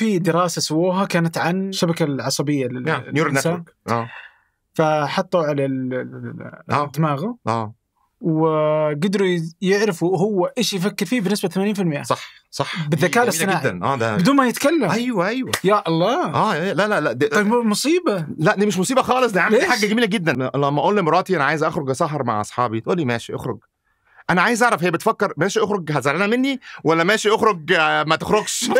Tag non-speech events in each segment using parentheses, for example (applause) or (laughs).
في دراسه سووها كانت عن الشبكه العصبيه نيورال نتورك نعم، آه. فحطوا على آه. دماغه اه وقدروا يعرفوا هو ايش يفكر فيه بنسبه 80% صح صح بالذكاء الاصطناعي جدا اه ده بدون ما يتكلم ايوه ايوه يا الله اه لا لا لا طيب مصيبه لا دي مش مصيبه خالص دي عامل حاجه جميله جدا لما اقول لمراتي انا عايز اخرج اسهر مع اصحابي تقول لي ماشي اخرج انا عايز اعرف هي بتفكر ماشي اخرج هزعلانه مني ولا ماشي اخرج آه، ما تخرجش (laughs) يعني،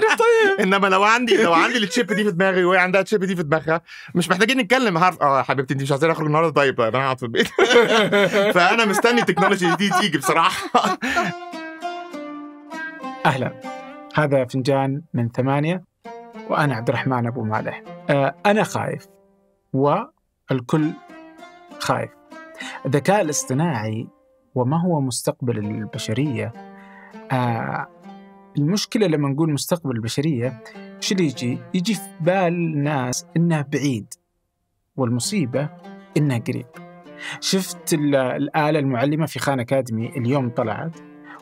طيب (laughs) انما لو عندي لو عندي التشيب دي في دماغي وهي عندها التشيب دي في دماغها مش محتاجين نتكلم هعرف اه حبيبتي انت مش عايزين اخرج النهارده طيب انا هقعد في البيت (laughs) فانا مستني التكنولوجي دي تيجي بصراحه اهلا هذا فنجان من ثمانيه وانا عبد الرحمن ابو مالح آه، انا خايف والكل خايف الذكاء الاصطناعي وما هو مستقبل البشرية آه المشكلة لما نقول مستقبل البشرية شو اللي يجي؟ يجي في بال الناس انه بعيد والمصيبة انه قريب شفت الآلة المعلمة في خان أكاديمي اليوم طلعت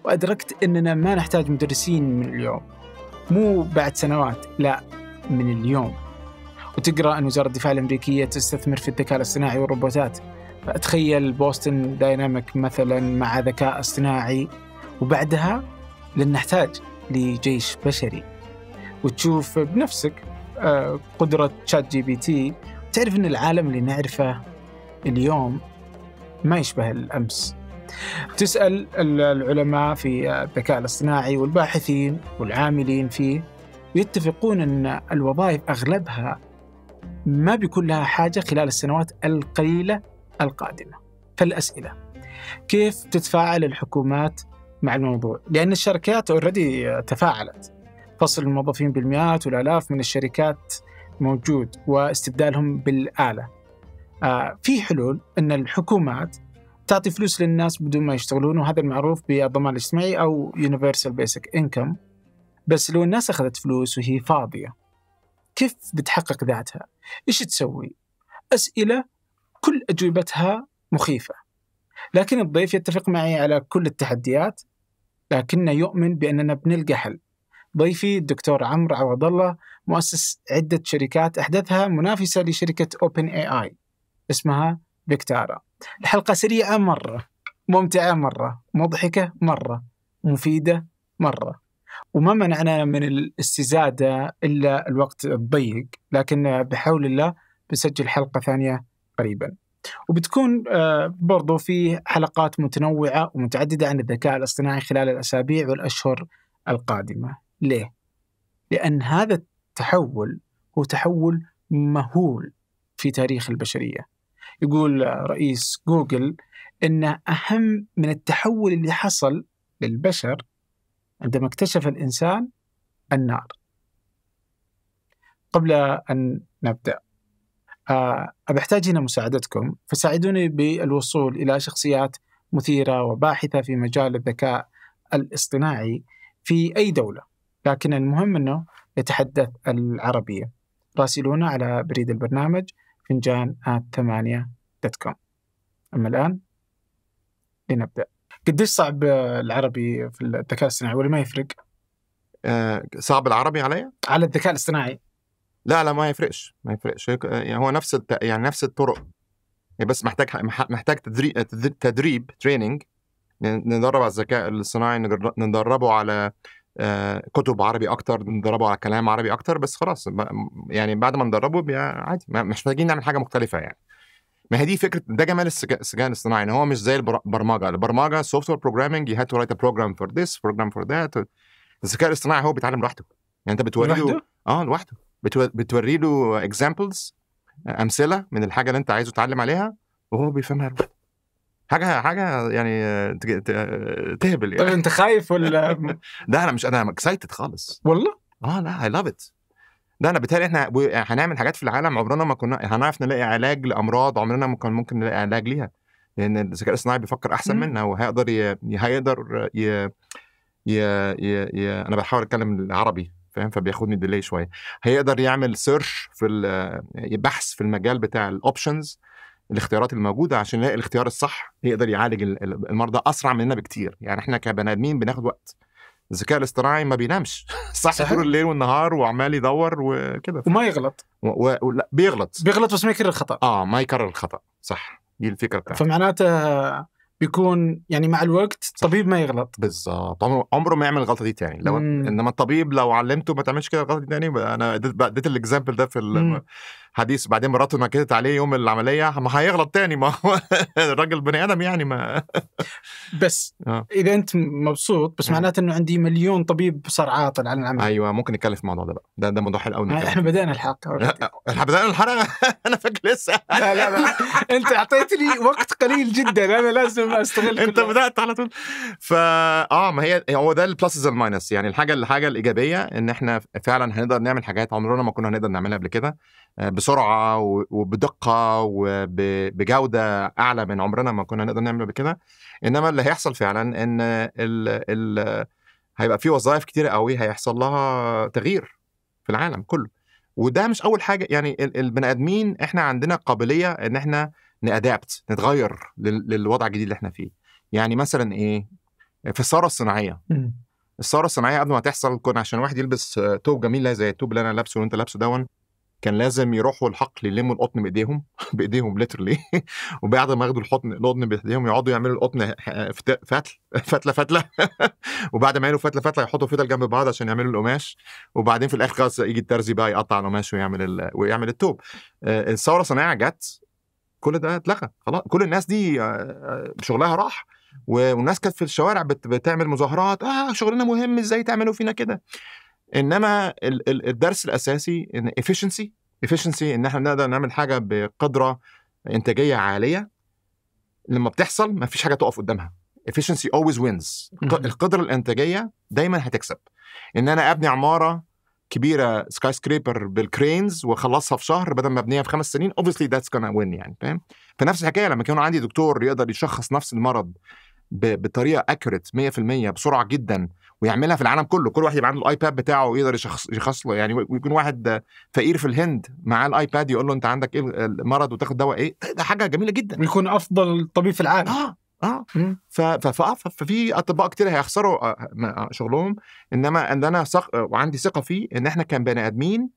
وأدركت أننا ما نحتاج مدرسين من اليوم مو بعد سنوات لا من اليوم وتقرأ أن وزارة الدفاع الأمريكية تستثمر في الذكاء الاصطناعي والروبوتات تخيل بوستن دايناميك مثلا مع ذكاء اصطناعي وبعدها لن نحتاج لجيش بشري وتشوف بنفسك آه، قدرة شات جي بي تي تعرف أن العالم اللي نعرفه اليوم ما يشبه الأمس تسأل العلماء في الذكاء الاصطناعي والباحثين والعاملين فيه ويتفقون أن الوظائف أغلبها ما بيكون لها حاجة خلال السنوات القليلة القادمة فالأسئلة كيف تتفاعل الحكومات مع الموضوع لأن الشركات اوريدي تفاعلت فصل الموظفين بالمئات والآلاف من الشركات موجود واستبدالهم بالآلة آه في حلول أن الحكومات تعطي فلوس للناس بدون ما يشتغلون وهذا المعروف بالضمان الاجتماعي أو Universal Basic Income بس لو الناس أخذت فلوس وهي فاضية كيف بتحقق ذاتها؟ إيش تسوي؟ أسئلة كل أجوبتها مخيفة لكن الضيف يتفق معي على كل التحديات لكنه يؤمن بأننا بنلقى حل ضيفي الدكتور عمرو عوض الله مؤسس عدة شركات أحدثها منافسة لشركة أوبن اي اي اسمها بيكتارا الحلقة سريعة مرة ممتعة مرة مضحكة مرة مفيدة مرة وما منعنا من الاستزادة إلا الوقت الضيق لكن بحول الله بنسجل حلقة ثانية قريبا وبتكون آه، برضو في حلقات متنوعة ومتعددة عن الذكاء الاصطناعي خلال الأسابيع والأشهر القادمة ليه؟ لأن هذا التحول هو تحول مهول في تاريخ البشرية يقول آه، رئيس جوجل أن أهم من التحول اللي حصل للبشر عندما اكتشف الإنسان النار قبل أن نبدأ أحتاج هنا مساعدتكم فساعدوني بالوصول إلى شخصيات مثيرة وباحثة في مجال الذكاء الاصطناعي في أي دولة لكن المهم أنه يتحدث العربية راسلونا على بريد البرنامج فنجان ثمانية كوم أما الآن لنبدأ قديش صعب العربي في الذكاء الاصطناعي ولا ما يفرق؟ آه، صعب العربي علي؟ على الذكاء الاصطناعي لا لا ما يفرقش ما يفرقش يعني هو نفس الت... يعني نفس الطرق يعني بس محتاج محتاج تدريب تدريب تريننج ندرب على الذكاء الاصطناعي ندربه على آه، كتب عربي اكتر ندربه على كلام عربي اكتر بس خلاص يعني بعد ما ندربه عادي مش محتاجين نعمل حاجه مختلفه يعني ما هي دي فكره ده جمال الذكاء الاصطناعي ان هو مش زي البرمجه البرمجه سوفت وير بروجرامنج يو هاد تو رايت بروجرام فور ذس بروجرام فور ذات الذكاء الاصطناعي هو بيتعلم لوحده يعني انت بتوريه لوحده؟ اه لوحده بتوري له اكزامبلز امثله من الحاجه اللي انت عايزه تتعلم عليها وهو بيفهمها لوحده حاجه حاجه يعني تهبل يعني. طيب انت خايف ولا (laughs) لا انا مش انا اكسايتد خالص والله اه لا اي لاف ات لا انا بيتهيألي احنا هنعمل حاجات في العالم عمرنا ما كنا هنعرف نلاقي علاج لامراض عمرنا ما كان ممكن نلاقي علاج ليها لان الذكاء الاصطناعي بيفكر احسن منا وهيقدر ي... هيقدر ي... ي... ي... ي... انا بحاول اتكلم العربي فاهم فبياخدني ديلي شويه هيقدر يعمل سيرش في آه، بحث في المجال بتاع الاوبشنز الاختيارات الموجوده عشان يلاقي الاختيار الصح يقدر يعالج المرضى اسرع مننا بكتير يعني احنا كبني ادمين بناخد وقت الذكاء الاصطناعي ما بينامش (laughs) صح صحيح. طول الليل والنهار وعمال يدور وكده وما يغلط و... و... لا بيغلط بيغلط بس ما يكرر الخطا اه ما يكرر الخطا صح دي الفكره بتاعتي فمعناته بيكون يعني مع الوقت الطبيب ما يغلط بالظبط عمره ما يعمل الغلطه دي تاني لو مم. انما الطبيب لو علمته ما تعملش كده الغلطه دي تاني انا اديت الاكزامبل ده في الحديث بعدين مراته نكدت عليه يوم العمليه ما هيغلط تاني ما هو (laughs) الراجل بني ادم يعني ما (laughs) بس آه. اذا انت مبسوط بس معناته انه عندي مليون طبيب صار عاطل عن العمل ايوه ممكن نتكلم في الموضوع ده بقى ده ده موضوع حلو قوي احنا بدانا الحلقه احنا بدانا الحلقه انا فاكر لسه لا لا لا انت اعطيتني وقت قليل جدا انا لازم ما استغل انت بدات على طول فا اه ما هي هو ده البلسز والماينس يعني الحاجه الحاجه الايجابيه ان احنا فعلا هنقدر نعمل حاجات عمرنا ما كنا هنقدر نعملها قبل كده آه، بسرعه وبدقه وبجوده اعلى من عمرنا ما كنا هنقدر نعملها قبل كده انما اللي هيحصل فعلا ان ال ال هيبقى في وظائف كتيره قوي هيحصل لها تغيير في العالم كله وده مش اول حاجه يعني البني ادمين احنا عندنا قابليه ان احنا نادابت نتغير للوضع الجديد اللي احنا فيه يعني مثلا ايه في الثوره الصناعيه الثوره الصناعيه قبل ما تحصل كنا عشان واحد يلبس توب جميل زي التوب اللي انا لابسه وانت لابسه دون كان لازم يروحوا الحقل يلموا القطن بايديهم (laughs) بايديهم ليترلي (laughs) وبعد ما ياخدوا الحقن القطن بايديهم يقعدوا يعملوا القطن فتل فتله فتله (laughs) وبعد ما يعملوا فتله فتله يحطوا فتل جنب بعض عشان يعملوا القماش وبعدين في الاخر خلاص يجي الترزي بقى يقطع القماش ويعمل ويعمل التوب آه، الثوره الصناعيه جت كل ده اتلغى خلاص كل الناس دي آه، آه، شغلها راح والناس كانت في الشوارع بتعمل مظاهرات اه شغلنا مهم ازاي تعملوا فينا كده انما الدرس الاساسي ان efficiency efficiency ان احنا نقدر نعمل حاجه بقدره انتاجيه عاليه لما بتحصل ما فيش حاجه تقف قدامها efficiency always wins القدره الانتاجيه دايما هتكسب ان انا ابني عماره كبيره سكاي سكريبر بالكرينز واخلصها في شهر بدل ما ابنيها في خمس سنين اوبسلي ذاتس جونا وين يعني فاهم فنفس الحكايه لما كان عندي دكتور يقدر يشخص نفس المرض بطريقه اكوريت 100% بسرعه جدا ويعملها في العالم كله كل واحد يبقى عنده الايباد بتاعه يقدر يشخص له يعني ويكون واحد فقير في الهند معاه الايباد يقول له انت عندك ايه المرض وتاخد دواء ايه ده حاجه جميله جدا ويكون افضل طبيب في العالم اه اه إمم. ففي آه، اطباء كتير هيخسروا آه، آه، شغلهم انما عندنا سق... وعندي ثقه فيه ان احنا كبني ادمين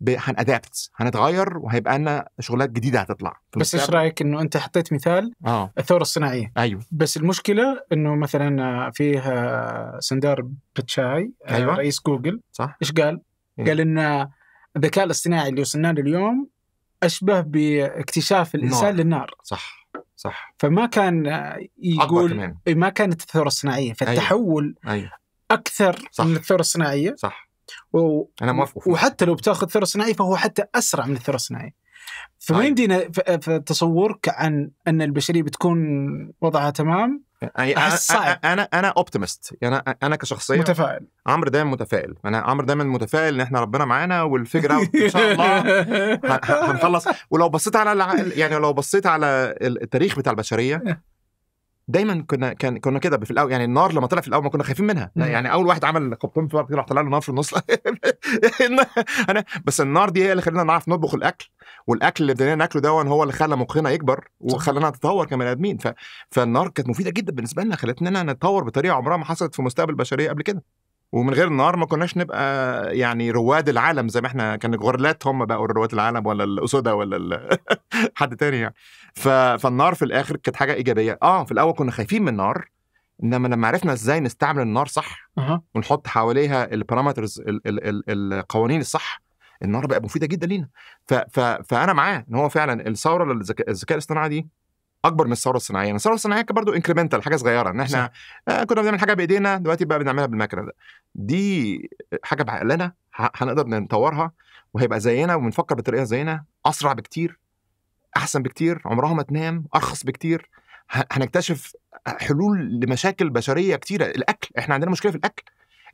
ب... هنادابت هنتغير وهيبقى لنا شغلات جديده هتطلع بس ايش رايك انه انت حطيت مثال آه. الثوره الصناعيه ايوه بس المشكله انه مثلا فيه سندار بتشاي أيوة. رئيس جوجل صح ايش قال؟ إيه؟ قال ان الذكاء الاصطناعي اللي وصلنا له اليوم اشبه باكتشاف الانسان نار. للنار صح صح فما كان يقول ما كانت الثوره الصناعيه فالتحول أيوة. أيوة. اكثر صح. من الثوره الصناعيه صح و... انا موافق وحتى لو بتاخذ ثوره صناعيه فهو حتى اسرع من الثوره الصناعيه طيب. فما يمدينا تصورك عن ان البشريه بتكون وضعها تمام؟ يعني أنا, انا انا اوبتيمست يعني انا كشخصيه متفائل عمرو دايما متفائل انا عمرو دايما متفائل ان احنا ربنا معانا والفجر اوت ان شاء الله (laughs) هنخلص ولو بصيت على يعني لو بصيت على التاريخ بتاع البشريه دايما كنا كان كنا كده في الاول يعني النار لما طلع في الاول ما كنا خايفين منها مم. يعني اول واحد عمل قبطان في راح طلع له نار في النص (laughs) انا بس النار دي هي اللي خلينا نعرف نطبخ الاكل والاكل اللي ابتدينا ناكله دوت هو اللي خلى مخنا يكبر وخلانا نتطور كبني ادمين ف... فالنار كانت مفيده جدا بالنسبه لنا خلتنا نتطور بطريقه عمرها ما حصلت في مستقبل البشريه قبل كده ومن غير النار ما كناش نبقى يعني رواد العالم زي ما احنا كان الغرلات هم بقوا رواد العالم ولا الاسودة ولا ال... (laughs) حد تاني يعني ف... فالنار في الاخر كانت حاجه ايجابيه اه في الاول كنا خايفين من النار انما لما عرفنا ازاي نستعمل النار صح ونحط حواليها البارامترز ال... ال... ال... القوانين الصح النار بقى مفيده جدا لينا ف... ف... فانا معاه ان هو فعلا الثوره الذكاء الاصطناعي دي اكبر من الثوره الصناعيه يعني الثوره الصناعيه كانت برضه انكريمنتال حاجه صغيره ان احنا آه كنا بنعمل حاجه بايدينا دلوقتي بقى بنعملها بالمكنه ده. دي حاجه بعقلنا هنقدر نطورها وهيبقى زينا وبنفكر بطريقه زينا اسرع بكتير احسن بكتير عمرها ما تنام ارخص بكتير هنكتشف حلول لمشاكل بشريه كتيره الاكل احنا عندنا مشكله في الاكل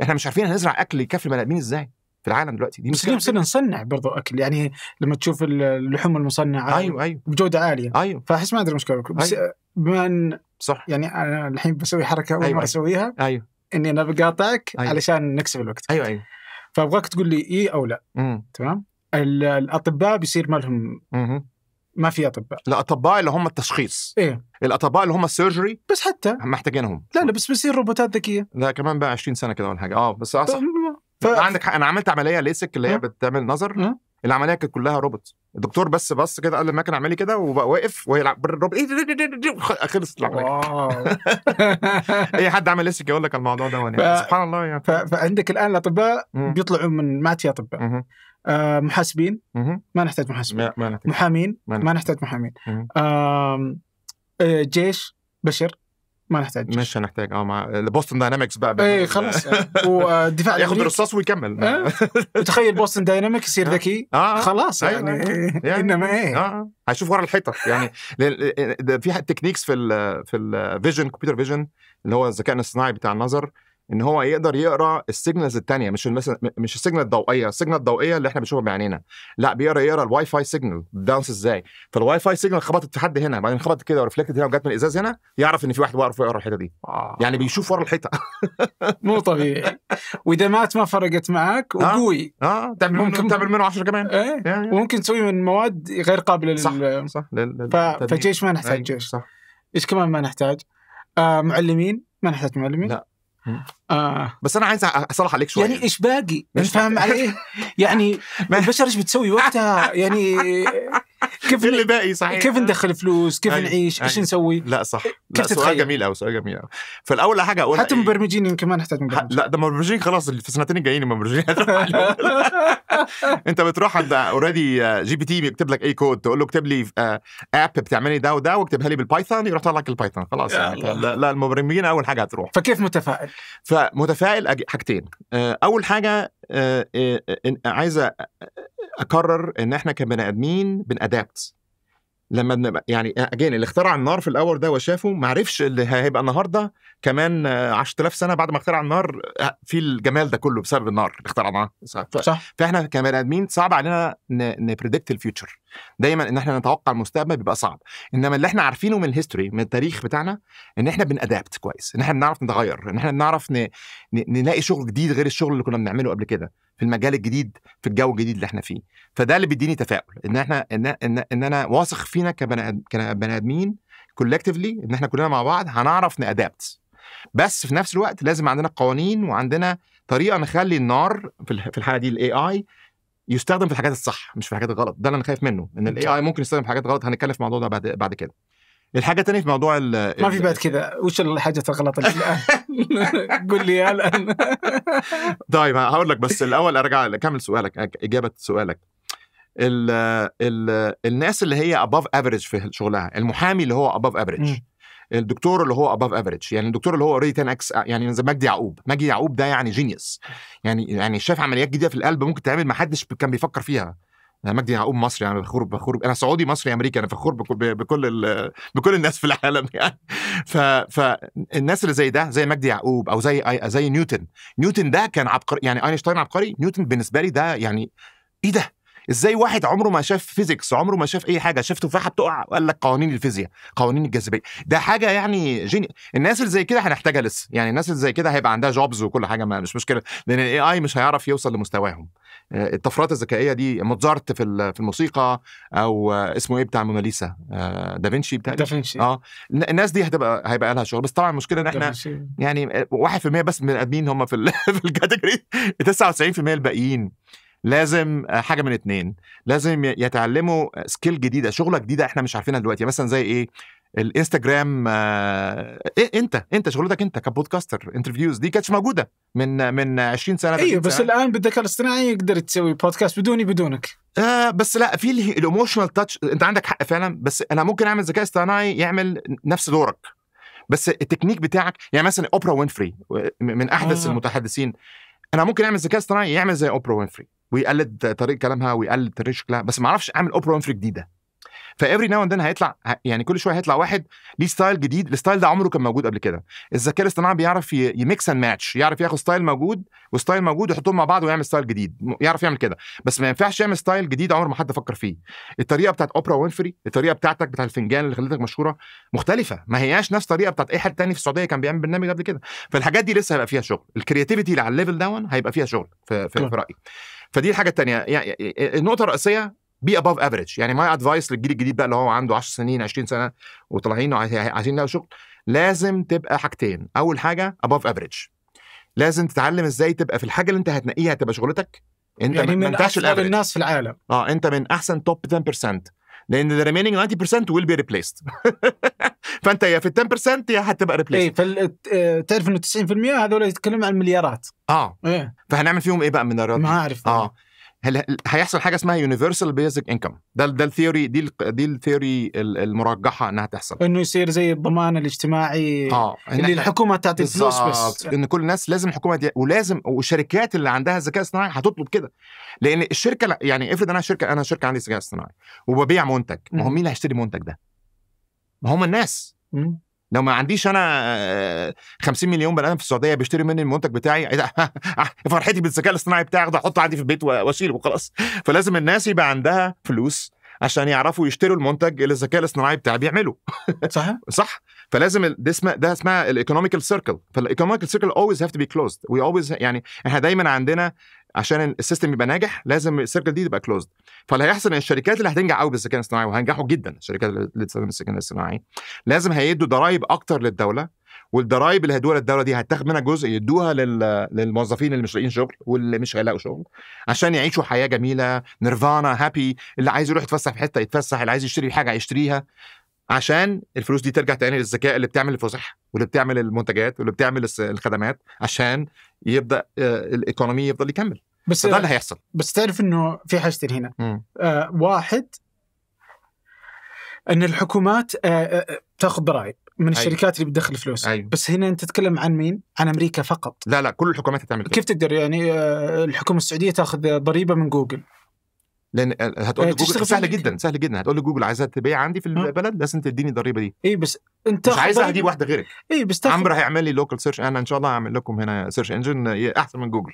احنا مش عارفين هنزرع اكل يكفي البني ازاي في العالم دلوقتي دي بس اليوم صرنا نصنع برضو اكل يعني لما تشوف اللحوم المصنعه ايوه ايوه بجوده عاليه ايوه فاحس ما ادري مشكله بس أيوة. بما ان صح يعني انا الحين بسوي حركه اول أيوة. مره أيوة. اسويها ايوه اني انا بقاطعك أيوة. علشان نكسب الوقت ايوه ايوه فابغاك تقول لي اي او لا تمام الاطباء بيصير ما لهم ما في اطباء الاطباء اللي هم التشخيص ايه الاطباء اللي هم السيرجري بس حتى محتاجينهم لا لا بس بيصير روبوتات ذكيه لا كمان بقى 20 سنه كده ولا حاجه اه بس آه، صح ف... عندك حق انا عملت عمليه ليسك اللي هي بتعمل نظر العمليه كانت كلها روبوت الدكتور بس بص كده قال المكن اعملي كده وبقى واقف ويلعب الروبوت خلصت العمليه (laughs) اي حد عمل ليسك يقول لك الموضوع ده يعني. ف... سبحان الله يعني ف... فعندك الان الاطباء بيطلعوا من ماتي اطباء آه، محاسبين ما نحتاج محاسبين محامين ما نحتاج محامين آه، جيش بشر ما نحتاج مش هنحتاج اه مع بوستن داينامكس بقى, ايه خلاص (laughs) والدفاع ياخد الرصاص ويكمل إيه؟ (laughs) تخيل بوستن داينامكس يصير ذكي آه، آه. خلاص أيوة، يعني. أيوة. (laughs) يعني, انما ايه آه، هيشوف ورا الحيطه يعني في تكنيكس في في الفيجن كمبيوتر فيجن اللي هو الذكاء الاصطناعي بتاع النظر ان هو يقدر يقرا السيجنالز الثانيه مش مثلا مش السيجنال الضوئيه السيجنال الضوئيه اللي احنا بنشوفها بعينينا لا بيقرا يقرا الواي فاي سيجنال داونس ازاي فالواي فاي سيجنال خبطت في حد هنا بعدين خبطت كده ورفلكتد هنا وجت من الازاز هنا يعرف ان في واحد واقف يقرا الحته دي آه. يعني بيشوف ورا الحيطه (laughs) مو طبيعي واذا مات ما فرقت معاك آه. وقوي اه, آه. تعمل ممكن تعمل منه 10 كمان يعني يعني. وممكن تسوي من مواد غير قابله لل صح صح لل... ف... فجيش ما نحتاج جيش صح ايش كمان ما نحتاج آه معلمين ما نحتاج معلمين لا آه. بس انا عايز اصلح عليك شويه يعني ايش باقي؟ مش فاهم (laughs) على إيه؟ يعني البشر ايش بتسوي وقتها؟ يعني (laughs) كيف إيه اللي باقي صحيح كيف ندخل آه. فلوس كيف أيوه. نعيش ايش أيوه. نسوي لا صح لا سؤال جميل قوي سؤال جميل قوي فالاول حاجه اقول حتى إيه؟ مبرمجين يمكن ما نحتاج مبرمجين لا ده مبرمجين خلاص في السنتين الجايين المبرمجين (laughs) انت بتروح عند اوريدي آه، جي بي تي بيكتب لك اي كود تقول له اكتب لي اب آه، بتعملي ده وده واكتبها لي بالبايثون يروح طالع لك البايثون خلاص يعني لا المبرمجين اول حاجه هتروح فكيف متفائل فمتفائل حاجتين اول حاجه آه، آه، آه، عايز اكرر ان احنا كبني ادمين بنادابت لما بنبقى يعني اجين آه، اللي اخترع النار في الاول ده وشافه ما عرفش اللي هيبقى النهارده كمان 10000 آه، سنه بعد ما اخترع النار آه، في الجمال ده كله بسبب النار اللي اخترع النار صح فاحنا كبني ادمين صعب علينا نبريدكت الفيوتشر دايما ان احنا نتوقع المستقبل بيبقى صعب انما اللي احنا عارفينه من الهيستوري من التاريخ بتاعنا ان احنا بنادابت كويس ان احنا بنعرف نتغير ان احنا بنعرف نلاقي شغل جديد غير الشغل اللي كنا بنعمله قبل كده في المجال الجديد في الجو الجديد اللي احنا فيه فده اللي بيديني تفاؤل ان احنا ان ان, إن انا واثق فينا كبني ادمين كولكتيفلي ان احنا كلنا مع بعض هنعرف نادابت بس في نفس الوقت لازم عندنا قوانين وعندنا طريقه نخلي النار في الحاله دي الاي اي يستخدم في الحاجات الصح مش في الحاجات الغلط ده اللي انا خايف منه ان الاي اي ممكن يستخدم في حاجات غلط هنتكلم في الموضوع ده بعد بعد كده الحاجه الثانيه في موضوع ال ما في بعد كذا وش الحاجه الغلط اللي الان (laughs) قول لي الان (laughs) طيب هقول لك بس الاول ارجع أكمل سؤالك اجابه سؤالك الـ الـ الناس اللي هي اباف افريج في شغلها المحامي اللي هو اباف افريج الدكتور اللي هو اباف افريج يعني الدكتور اللي هو اوريدي 10 اكس يعني زي مجدي يعقوب مجدي يعقوب ده يعني جينيوس يعني يعني شاف عمليات جديده في القلب ممكن تعمل ما حدش كان بيفكر فيها انا مجدي يعقوب مصري انا بخور يعني، بخور انا سعودي مصري امريكي انا فخور بكل بكل, (laughs) بكل الناس في العالم (laughs) يعني ف فالناس اللي زي ده زي مجدي يعقوب او زي زي نيوتن نيوتن ده كان عبقري يعني اينشتاين عبقري نيوتن بالنسبه لي ده يعني ايه ده ازاي واحد عمره ما شاف فيزيكس عمره ما شاف اي حاجه شاف تفاحه بتقع وقال لك قوانين الفيزياء قوانين الجاذبيه ده حاجه يعني جيني الناس اللي زي كده هنحتاجها لسه يعني الناس اللي زي كده هيبقى عندها جوبز وكل حاجه ما مش مشكله لان الاي اي مش هيعرف يوصل لمستواهم آه، الطفرات الذكائيه دي موزارت في في الموسيقى او اسمه ايه بتاع موناليسا دافنشي آه، بتاع دافنشي اه الناس دي هتبقى هيبقى لها شغل بس طبعا المشكله ان احنا يعني 1% آه، بس من الادمين هم في (laughs) في الكاتيجوري 99% الباقيين لازم آه، حاجه من اتنين لازم يتعلموا سكيل آه، جديده شغله جديده احنا مش عارفينها دلوقتي يعني مثلا زي ايه الانستجرام آه إيه انت انت شغلتك انت كبودكاستر انترفيوز دي كانتش موجوده من من 20 سنه ايوه بس سنة. الان بالذكاء الاصطناعي يقدر تسوي بودكاست بدوني بدونك آه بس لا في الايموشنال تاتش انت عندك حق فعلا بس انا ممكن اعمل ذكاء اصطناعي يعمل نفس دورك بس التكنيك بتاعك يعني مثلا اوبرا وينفري من احدث آه. المتحدثين انا ممكن اعمل ذكاء اصطناعي يعمل زي اوبرا وينفري ويقلد طريقه كلامها ويقلد طريقه شكلها بس ما اعرفش اعمل اوبرا وينفري جديده فايفري ناو اند هيطلع يعني كل شويه هيطلع واحد ليه ستايل جديد الستايل ده عمره كان موجود قبل كده الذكاء الاصطناعي بيعرف يميكس اند ماتش يعرف ياخد ستايل موجود وستايل موجود يحطهم مع بعض ويعمل ستايل جديد يعرف يعمل كده بس ما ينفعش يعمل ستايل جديد عمر ما حد فكر فيه الطريقه بتاعت اوبرا وينفري الطريقه بتاعتك بتاع الفنجان اللي خلتك مشهوره مختلفه ما هياش نفس الطريقه بتاعت اي حد تاني في السعوديه كان بيعمل برنامج قبل كده فالحاجات دي لسه هيبقى فيها شغل الكرياتيفيتي اللي على الليفل دون هيبقى فيها شغل في, في, في رايي فدي الحاجه الثانيه يعني النقطه الرئيسيه بي اباف افريج يعني ماي ادفايس للجيل الجديد بقى اللي هو عنده 10 سنين 20 سنه وطالعين يعني عايزين يلاقوا شغل لازم تبقى حاجتين اول حاجه اباف افريج لازم تتعلم ازاي تبقى في الحاجه اللي انت هتنقيها هتبقى شغلتك انت يعني من احسن الناس في العالم اه انت من احسن توب 10% لان ذا remaining 90% ويل بي ريبليست فانت يا في ال 10% يا هتبقى ريبليست ايه آه، تعرف انه 90% هذول يتكلم عن مليارات اه إيه؟ فهنعمل فيهم ايه بقى من الرياضيات؟ ما اعرف اه هيحصل حاجه اسمها يونيفرسال بيزك انكم ده ده الثيوري دي دي الثيوري المرجحه انها تحصل انه يصير زي الضمان الاجتماعي اه اللي الحكومه تعطي فلوس بس ان كل الناس لازم الحكومه دي ولازم والشركات اللي عندها ذكاء اصطناعي هتطلب كده لان الشركه يعني افرض انا شركه انا شركه عندي ذكاء اصطناعي وببيع منتج ما هو مين اللي هيشتري المنتج ده؟ ما هم الناس لو ما عنديش انا 50 آه، مليون بني ادم في السعوديه بيشتري مني المنتج بتاعي إيه (laughs) آه، فرحتي بالذكاء الاصطناعي بتاعي اخده احطه عندي في البيت واشيله وخلاص فلازم الناس يبقى عندها فلوس عشان يعرفوا يشتروا المنتج اللي الذكاء الاصطناعي بتاعي بيعمله (laughs) صح صح فلازم ده اسمها ده اسمها الايكونوميكال سيركل فالايكونوميكال سيركل اولويز هاف تو بي كلوزد وي اولويز يعني احنا دايما عندنا عشان السيستم يبقى ناجح لازم السيركل دي تبقى كلوزد فاللي هيحصل ان الشركات اللي هتنجح قوي بالذكاء الاصطناعي وهينجحوا جدا الشركات اللي تستخدم الذكاء الاصطناعي لازم هيدوا ضرائب اكتر للدوله والضرايب اللي هيدوها للدوله دي هتاخد منها جزء يدوها للموظفين اللي مش لاقيين شغل واللي مش هيلاقوا شغل عشان يعيشوا حياه جميله نيرفانا هابي اللي عايز يروح يتفسح في حته يتفسح اللي عايز يشتري حاجه يشتريها عشان الفلوس دي ترجع تاني للذكاء اللي بتعمل الفسح واللي بتعمل المنتجات واللي بتعمل الخدمات عشان يبدا آه، الايكونومي يفضل يكمل بس ده اللي هيحصل بس تعرف انه في حاجتين هنا آه واحد ان الحكومات آه, آه، تاخذ ضرائب من أيوه. الشركات اللي بتدخل فلوس أيوه. بس هنا انت تتكلم عن مين؟ عن امريكا فقط لا لا كل الحكومات تعمل كيف تقدر يعني آه، الحكومه السعوديه تاخذ ضريبه من جوجل لان هتقول آه، لي جوجل سهل جدا سهل جدا هتقول لي جوجل عايزها تبيع عندي في البلد لازم تديني الضريبه دي ايه بس انت مش عايز اجيب واحده غيرك ايه بس عمرو هيعمل لي لوكال سيرش انا ان شاء الله هعمل لكم هنا سيرش انجن احسن من جوجل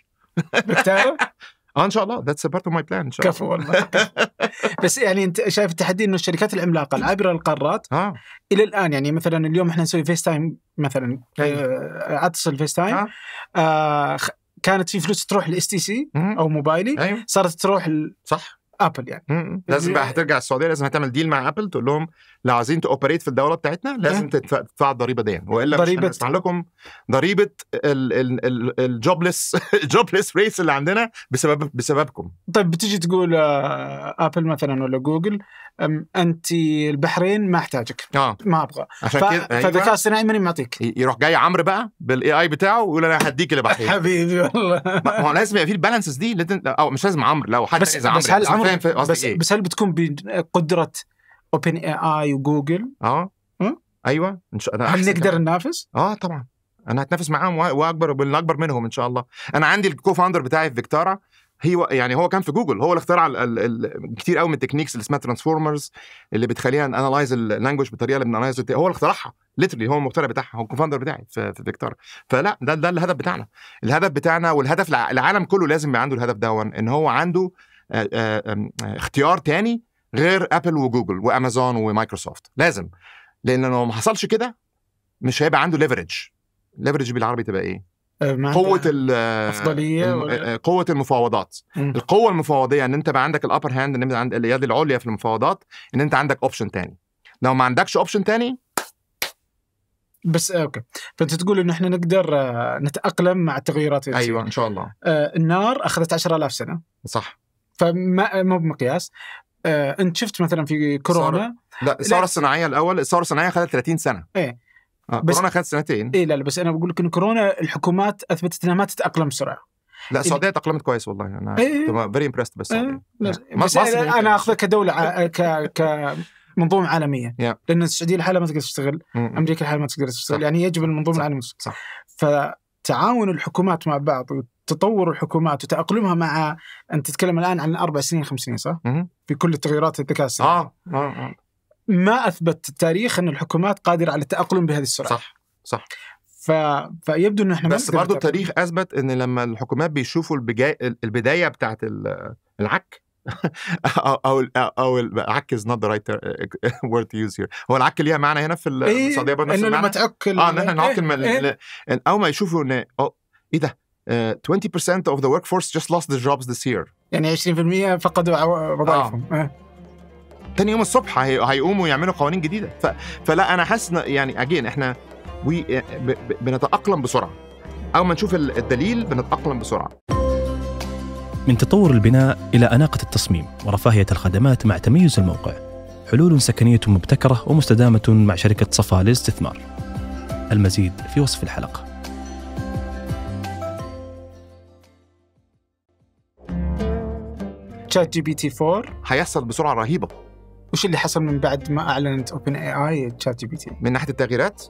(laughs) اه ان شاء الله ذاتس بارت اوف ماي بلان ان شاء الله كفو والله (laughs) بس يعني انت شايف التحدي انه الشركات العملاقه العابره للقارات آه. الى الان يعني مثلا اليوم احنا نسوي فيس تايم مثلا إيه. آه اتصل فيس تايم آه. آه كانت في فلوس تروح للاس تي سي او موبايلي أيوه. صارت تروح ال... صح ابل يعني لازم بقى هترجع السعوديه لازم هتعمل ديل مع ابل تقول لهم لو عايزين تأوبريت في الدوله بتاعتنا لازم تدفع الضريبه دي والا ضريبه مش لكم ضريبه الجوبلس الجوبلس ريس اللي عندنا بسبب بسببكم طيب بتيجي تقول آه، ابل مثلا ولا جوجل انت البحرين ما احتاجك آه. ما ابغى عشان كده يعني فالذكاء الصناعي ماني معطيك يروح جاي عمرو بقى بالاي اي بتاعه ويقول انا هديك البحرين حبيبي والله ما هو لازم يبقى في البالانسز دي لازم او مش لازم عمرو لو حد بس, بس, عمر. بس هل عمرو بس, إيه؟ بس هل بتكون بقدره اوبن اي اي وجوجل اه ايوه هل نقدر ننافس؟ اه طبعا انا هتنافس معاهم واكبر اكبر منهم ان شاء الله انا عندي الكو فاوندر بتاعي في فيكتارا هي يعني هو كان في جوجل هو اللي اخترع الـ الـ كتير قوي من التكنيكس اللي اسمها ترانسفورمرز اللي بتخليها انالايز اللانجوج بالطريقه اللي بنالايز هو اللي اخترعها ليترلي هو المخترع بتاعها هو الكوفاندر بتاعي في, في فيكتارا فلا ده ده الهدف بتاعنا الهدف بتاعنا والهدف العالم كله لازم يبقى عنده الهدف دون ان هو عنده اختيار تاني غير ابل وجوجل وامازون ومايكروسوفت لازم لان لو ما حصلش كده مش هيبقى عنده ليفرج ليفرج بالعربي تبقى ايه آه، قوه الافضليه آه، ولا... آه، قوه المفاوضات م. القوه المفاوضيه ان انت بقى عندك الابر هاند ان عند اليد العليا في المفاوضات ان انت عندك اوبشن تاني لو ما عندكش اوبشن تاني بس اوكي فانت تقول انه احنا نقدر نتاقلم مع التغيرات اللي ايوه ان شاء الله النار اخذت 10000 سنه صح فما مو بمقياس آه انت شفت مثلا في كورونا صار... لا الاثاره الصناعيه الاول الاثاره الصناعيه خدت 30 سنه ايه آه. بس كورونا خدت سنتين ايه لا لا بس انا بقول لك ان كورونا الحكومات اثبتت انها ما تتاقلم بسرعه لا السعوديه إيه؟ تاقلمت كويس والله انا فيري إيه؟ امبرست إيه، بس إيه؟ بس انا اخذها كدوله ع... آه، ك ك منظومه عالميه yeah. لان السعوديه لحالها ما تقدر تشتغل امريكا لحالها ما تقدر تشتغل صح. يعني يجب المنظومه العالميه صح ف تعاون الحكومات مع بعض وتطور الحكومات وتأقلمها مع أنت تتكلم الآن عن أربع سنين خمس سنين صح؟ في كل التغيرات الذكاء الصناعي آه. آه. آه. ما أثبت التاريخ أن الحكومات قادرة على التأقلم بهذه السرعة صح صح ف... فيبدو انه احنا بس برضه التاريخ اثبت ان لما الحكومات بيشوفوا البجاي... البدايه بتاعت العك (laughs) او او العكز نوت ذا رايت وورد تو يوز هير هو العك ليها معنى هنا في السعوديه برضه انه لما تعك اه ان احنا نعك إيه، إيه. او ما يشوفوا ان ايه ده 20% آه، of the workforce just lost their jobs this year يعني 20% فقدوا وظائفهم آه. آه. تاني يوم الصبح هيقوموا يعملوا قوانين جديده ف... فلا انا حاسس يعني اجين احنا وي... آه، ب... بنتاقلم بسرعه اول ما نشوف الدليل بنتاقلم بسرعه من تطور البناء إلى أناقة التصميم ورفاهية الخدمات مع تميز الموقع حلول سكنية مبتكرة ومستدامة مع شركة صفا للاستثمار المزيد في وصف الحلقة شات جي بي تي 4 هيحصل بسرعة رهيبة وش اللي حصل من بعد ما اعلنت اوبن اي اي تشات جي بي تي؟ من ناحيه التغييرات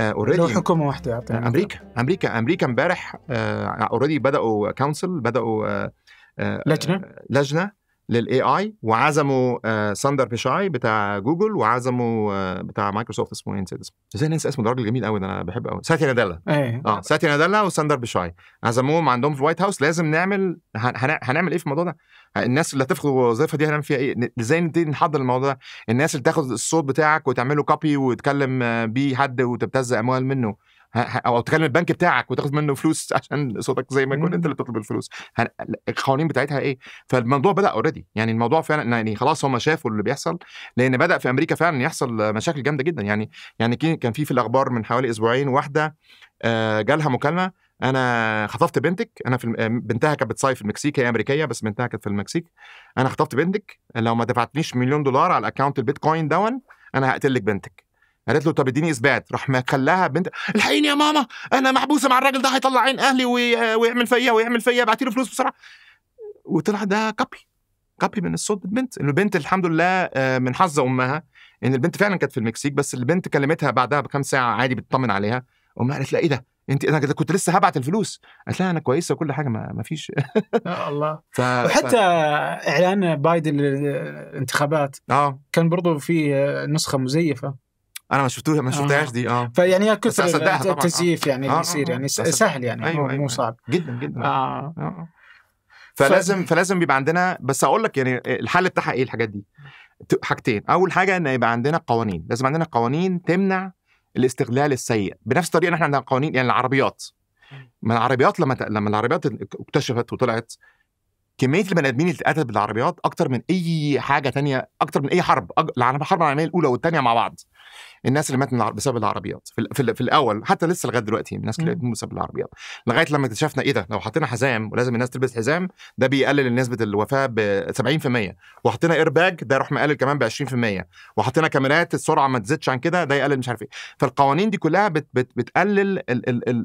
اوريدي أه. حكومه واحده يعطيها امريكا امريكا امريكا امبارح اوريدي آه بداوا كونسل بداوا آه آه، لجنه لجنه للاي اي وعزموا ساندر آه، بيشاي بتاع جوجل وعزموا آه، بتاع مايكروسوفت اسمه ايه نسيت اسمه ازاي ننسى اسمه ده راجل جميل قوي ده انا بحبه قوي ساتيا نادلا ايه اه ساتيا نادلا وساندر بيشاي عزموهم عندهم في الوايت هاوس لازم نعمل هنعمل ايه في الموضوع ده الناس اللي هتفقد الوظيفه دي هنعمل فيها ايه ازاي نبتدي نحضر الموضوع ده الناس اللي تاخد الصوت بتاعك وتعمله كوبي وتكلم بيه حد وتبتز اموال منه او تكلم البنك بتاعك وتاخد منه فلوس (laughs) عشان صوتك زي ما يكون انت اللي بتطلب الفلوس القوانين بتاعتها ايه فالموضوع بدا اوريدي يعني الموضوع فعلا يعني خلاص هم شافوا اللي بيحصل لان بدا في امريكا فعلا يحصل مشاكل جامده جدا يعني يعني كان في في الاخبار من حوالي اسبوعين واحده آه، جالها مكالمه انا خطفت بنتك انا في آه، بنتها كانت بتصيف في المكسيك هي امريكيه بس بنتها كانت في المكسيك انا خطفت بنتك لو ما دفعتليش مليون دولار على اكونت البيتكوين دون انا هقتل لك بنتك قالت له طب اديني اثبات راح ما خلاها بنت الحقيني يا ماما انا محبوسه مع الراجل ده هيطلع عين اهلي ويعمل فيا ويعمل فيا ابعتي له فلوس بسرعه وطلع ده كابي كابي من الصوت البنت البنت الحمد لله آه، من حظ امها ان البنت فعلا كانت في المكسيك بس البنت كلمتها بعدها بكام ساعه عادي بتطمن عليها امها قالت لها ايه ده انت انا كنت لسه هبعت الفلوس قالت لها انا كويسه وكل حاجه ما فيش (laughs) الله ف... وحتى ف... اعلان بايدن للانتخابات اه كان برضو في آه، نسخه مزيفه انا ما شفتوها ما شفتهاش آه. دي اه فيعني هي كثر التزييف آه. يعني اللي آه. يصير آه، يعني سهل يعني أيوة مو, أيوه،, أيوة. صعب جدا جدا آه. آه. فلازم فلازم بيبقى عندنا بس اقول لك يعني الحل بتاعها ايه الحاجات دي حاجتين اول حاجه ان يبقى عندنا قوانين لازم عندنا قوانين تمنع الاستغلال السيء بنفس الطريقه ان احنا عندنا قوانين يعني العربيات ما العربيات لما لما العربيات اكتشفت وطلعت كميه البني ادمين اللي اتقتلت بالعربيات اكتر من اي حاجه تانية اكتر من اي حرب الحرب العالميه الاولى والثانيه مع بعض الناس اللي ماتت بسبب العربيات في, في, في الاول حتى لسه لغايه دلوقتي الناس كلها بتموت بسبب العربيات لغايه لما اكتشفنا ايه ده لو حطينا حزام ولازم الناس تلبس حزام ده بيقلل نسبه الوفاه ب 70% وحطينا اير باج ده يروح مقلل كمان ب 20% وحطينا كاميرات السرعه ما تزيدش عن كده ده يقلل مش عارف ايه فالقوانين دي كلها بت... بت... بتقلل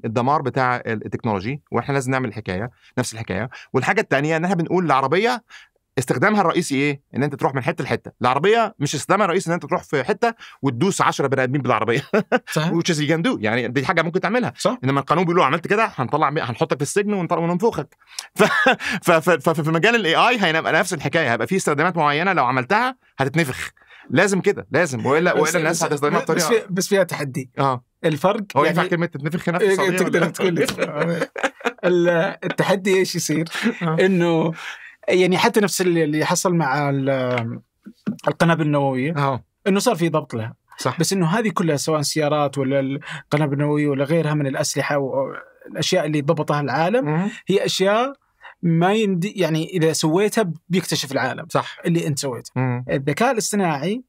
الدمار بتاع التكنولوجي واحنا لازم نعمل الحكايه نفس الحكايه والحاجه الثانيه ان احنا بنقول العربيه استخدامها الرئيسي ايه؟ ان انت تروح من حته لحته، العربيه مش استخدامها الرئيسي ان انت تروح في حته وتدوس 10 بني ادمين بالعربيه صحيح وتشيز يو دو يعني دي حاجه ممكن تعملها صح انما القانون بيقول عملت كده هنطلع هنحطك في السجن ونطلع وننفخك (laughs) ففي مجال الاي اي هيبقى نفس الحكايه هيبقى في استخدامات معينه لو عملتها هتتنفخ لازم كده لازم والا والا الناس هتستخدمها بطريقه بس, بس فيها تحدي اه الفرق هو يعني ينفع كلمه تتنفخ هنا في إيه، تقدر تقول (laughs) آه. التحدي ايش يصير؟ آه. انه يعني حتى نفس اللي حصل مع القنابل النوويه أوه. انه صار في ضبط لها صح بس انه هذه كلها سواء سيارات ولا القنابل النوويه ولا غيرها من الاسلحه والاشياء اللي ضبطها العالم هي اشياء ما يمدي يعني اذا سويتها بيكتشف العالم صح اللي انت سويته الذكاء الاصطناعي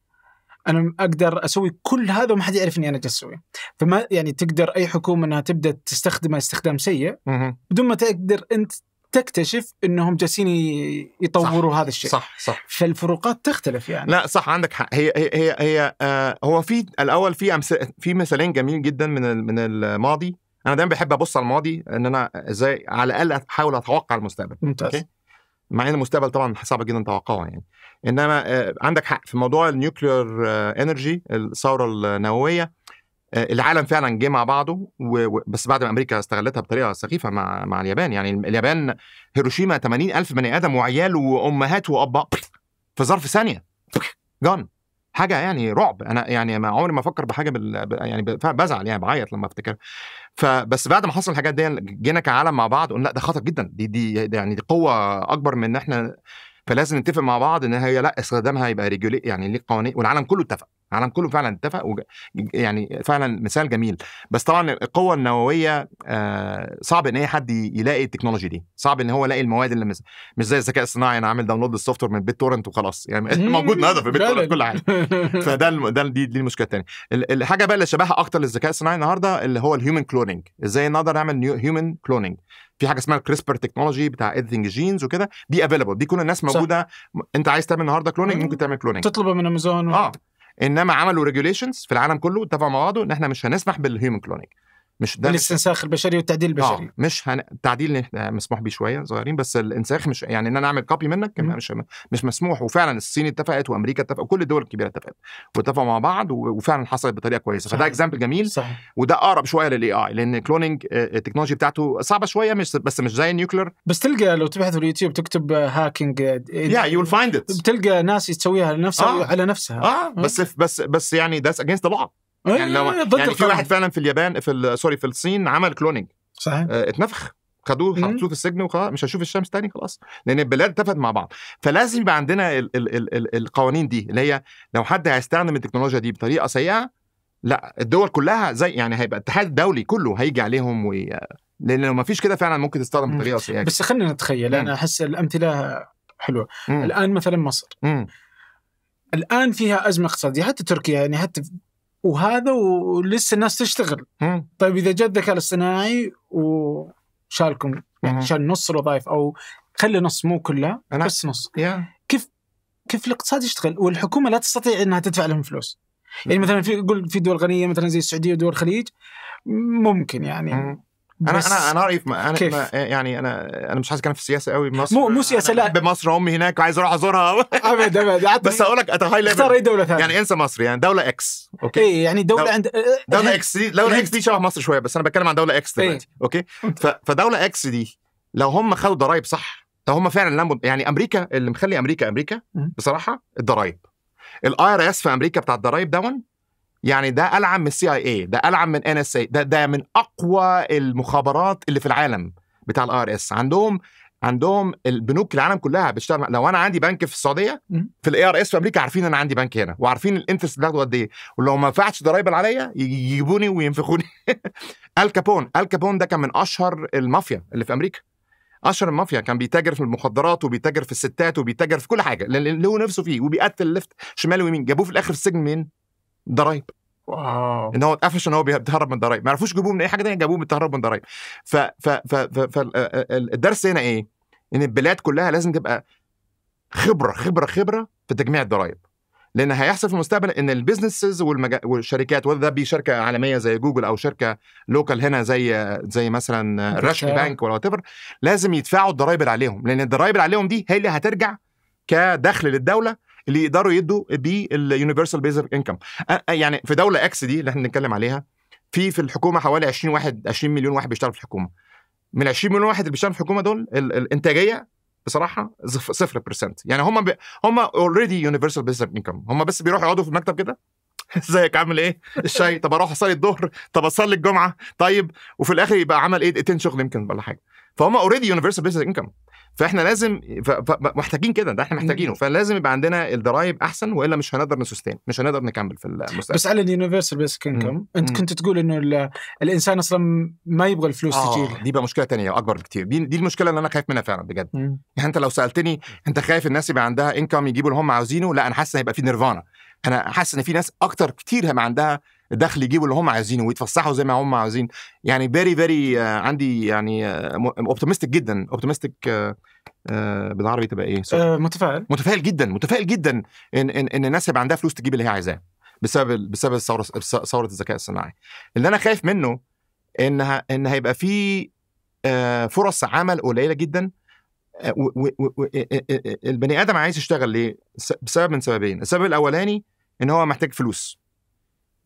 انا اقدر اسوي كل هذا وما حد يعرف اني انا جالس اسويه فما يعني تقدر اي حكومه انها تبدا تستخدمه استخدام سيء بدون ما تقدر انت تكتشف انهم جالسين يطوروا صح هذا الشيء صح صح فالفروقات تختلف يعني لا صح عندك حق هي هي هي, هي آه هو في الاول في في مثالين جميل جدا من من الماضي انا دايما بحب ابص على الماضي ان انا ازاي على الاقل احاول اتوقع المستقبل ممتاز أوكي؟ مع ان المستقبل طبعا صعب جدا توقعه يعني انما آه عندك حق في موضوع النيوكلير آه، انرجي الثوره النوويه آه، العالم فعلا جه مع بعضه بس بعد ما امريكا استغلتها بطريقه سخيفه مع مع اليابان يعني اليابان هيروشيما 80 الف بني ادم وعيال وامهات واباء في ظرف ثانيه جون حاجه يعني رعب انا يعني ما عمري ما افكر بحاجه بال... يعني بزعل يعني بعيط لما افتكر فبس بعد ما حصل الحاجات دي جينا كعالم مع بعض قلنا لا ده خطر جدا دي دي, يعني دي قوه اكبر من ان احنا فلازم نتفق مع بعض ان هي لا استخدامها هيبقى ريجولي يعني ليه قوانين والعالم كله اتفق العالم كله فعلا اتفق وج... يعني فعلا مثال جميل بس طبعا القوه النوويه آه، صعب ان اي حد يلاقي التكنولوجي دي صعب ان هو يلاقي المواد اللي مش, مش زي الذكاء الصناعي انا عامل داونلود للسوفت وير من بيت تورنت وخلاص يعني (laughs) موجود (laughs) النهارده في بيت تورنت كل حاجه (laughs) فده الم... ده دي, دي المشكله الثانيه الحاجه بقى اللي شبهها اكتر للذكاء الصناعي النهارده اللي هو الهيومن كلوننج ازاي نقدر نعمل هيومن كلوننج في حاجه اسمها الكريسبر تكنولوجي بتاع اديتنج جينز وكده دي افيلبل دي كل الناس موجوده صح. انت عايز تعمل النهارده كلوننج ممكن تعمل كلوننج تطلبه من امازون و... اه انما عملوا ريجوليشنز في العالم كله اتفقوا مع بعضه ان احنا مش هنسمح بالهيومن كلونينج مش ده الاستنساخ البشري والتعديل آه، البشري آه مش هن... التعديل احنا مسموح بيه شويه صغيرين بس الانساخ مش يعني ان انا اعمل كوبي منك م. مش مش مسموح وفعلا الصين اتفقت وامريكا اتفقت وكل الدول الكبيره اتفقت واتفقوا مع بعض وفعلا حصلت بطريقه كويسه صحيح. فده اكزامبل جميل صحيح. وده اقرب شويه للاي اي لان كلوننج آه، التكنولوجي بتاعته صعبه شويه مش بس مش زي النيوكلير بس تلقى لو تبحث في اليوتيوب تكتب هاكينج يا يو فايند ات بتلقى ناس تسويها لنفسها آه. على نفسها اه بس إيه؟ بس بس يعني ذاتس اجينست ذا إيه، يعني لو يعني في واحد فعلا في اليابان في سوري في الصين عمل كلوننج صحيح آه اتنفخ خدوه حطوه في السجن وخلاص مش هشوف الشمس تاني خلاص لان البلاد اتفقت مع بعض فلازم يبقى عندنا ال ال ال ال القوانين دي اللي هي لو حد هيستخدم التكنولوجيا دي بطريقه سيئه لا الدول كلها زي يعني هيبقى الاتحاد الدولي كله هيجي عليهم و لان لو ما فيش كده فعلا ممكن تستخدم بطريقه سيئه بس خلينا نتخيل انا احس الامثله حلوه مم. الان مثلا مصر مم. الان فيها ازمه اقتصاديه حتى تركيا يعني حتى وهذا ولسه الناس تشتغل طيب اذا جاء الذكاء الاصطناعي وشالكم يعني شال نص الوظائف او خلي نص مو كلها أنا... بس نص yeah. كيف كيف الاقتصاد يشتغل والحكومه لا تستطيع انها تدفع لهم فلوس يعني مثلا في يقول في دول غنيه مثلا زي السعوديه ودول الخليج ممكن يعني مم. انا انا انا رايي انا كيف؟ يعني انا انا مش عايز اتكلم في السياسه قوي بمصر مو مو سياسه لا بمصر امي هناك وعايز اروح ازورها ابدا (laughs) ابدا (laughs) بس اقول لك ات هاي ليفل اختار اي دوله ثانيه يعني انسى مصر يعني دوله اكس اوكي ايه يعني دوله عند دوله اكس دي دوله اكس دي شبه مصر شويه بس انا بتكلم عن دوله اكس إيه. دلوقتي إيه؟ اوكي فدوله اكس دي لو هم خدوا ضرايب صح لو هم فعلا لموا يعني امريكا اللي مخلي امريكا امريكا بصراحه الضرايب الاي ار اس في امريكا بتاع الضرايب دون يعني ده ألعن من السي اي اي ده ألعن من ان اس اي ده ده من اقوى المخابرات اللي في العالم بتاع الار اس عندهم عندهم البنوك العالم كلها بتشتغل لو انا عندي بنك في السعوديه في الاي ار اس في امريكا عارفين انا عندي بنك هنا وعارفين الانترست بتاخده قد ايه ولو ما دفعتش ضرايب عليا يجيبوني وينفخوني (laughs) الكابون الكابون ده كان من اشهر المافيا اللي في امريكا اشهر المافيا كان بيتاجر في المخدرات وبيتاجر في الستات وبيتاجر في كل حاجه اللي هو نفسه فيه وبيقتل لفت شمال ويمين جابوه في الاخر السجن مين؟ ضرايب واو ان هو اتقفش ان هو بيتهرب من ضرايب ما عرفوش يجيبوه من اي حاجه ثانيه جابوه من التهرب من ضرايب ف ف ف فالدرس هنا ايه؟ ان البلاد كلها لازم تبقى خبره خبره خبره في تجميع الضرايب لان هيحصل في المستقبل ان البيزنسز والمجا... والشركات وده بشركه عالميه زي جوجل او شركه لوكال هنا زي زي مثلا راشن بانك ولا وات لازم يدفعوا الضرايب اللي عليهم لان الضرايب اللي عليهم دي هي اللي هترجع كدخل للدوله اللي يقدروا يدوا بيه اليونيفرسال بيزك انكم يعني في دوله اكس دي اللي احنا بنتكلم عليها في في الحكومه حوالي 20 واحد 20 مليون واحد بيشتغل في الحكومه من 20 مليون واحد اللي بيشتغل في الحكومه دول الانتاجيه بصراحه 0% يعني هم ب... هم اوريدي يونيفرسال بيزك انكم هم بس بيروحوا يقعدوا في المكتب كده (laughs) ازيك عامل ايه الشاي طب اروح اصلي الظهر طب اصلي الجمعه طيب وفي الاخر يبقى عمل ايه دقيقتين شغل يمكن ولا حاجه فهم اوريدي يونيفرسال بيسز انكم فاحنا لازم محتاجين كده ده احنا محتاجينه فلازم يبقى عندنا الضرايب احسن والا مش هنقدر نسستين مش هنقدر نكمل في المستقبل بس على اليونيفرسال بيسك انكم انت كنت تقول انه الانسان اصلا ما يبغى الفلوس آه تجي دي بقى مشكله تانية اكبر بكتير دي, دي المشكله اللي انا خايف منها فعلا بجد يعني انت لو سالتني انت خايف الناس يبقى عندها انكم يجيبوا اللي هم عاوزينه لا انا حاسس هيبقى في نيرفانا انا حاسس ان في ناس اكتر كتير ما عندها دخل يجيبوا اللي هم عايزينه ويتفسحوا زي ما هم عايزين يعني فيري فيري آه، عندي يعني اوبتمستيك آه، جدا اوبتمستيك آه، بالعربي تبقى ايه؟ متفائل متفائل جدا متفائل جدا ان ان, إن الناس يبقى عندها فلوس تجيب اللي هي عايزاه بسبب بسبب الثوره ثوره الذكاء الصناعي اللي انا خايف منه انها ان هيبقى في فرص عمل قليله جدا البني ادم عايز يشتغل ليه؟ بسبب من سببين، السبب الاولاني ان هو محتاج فلوس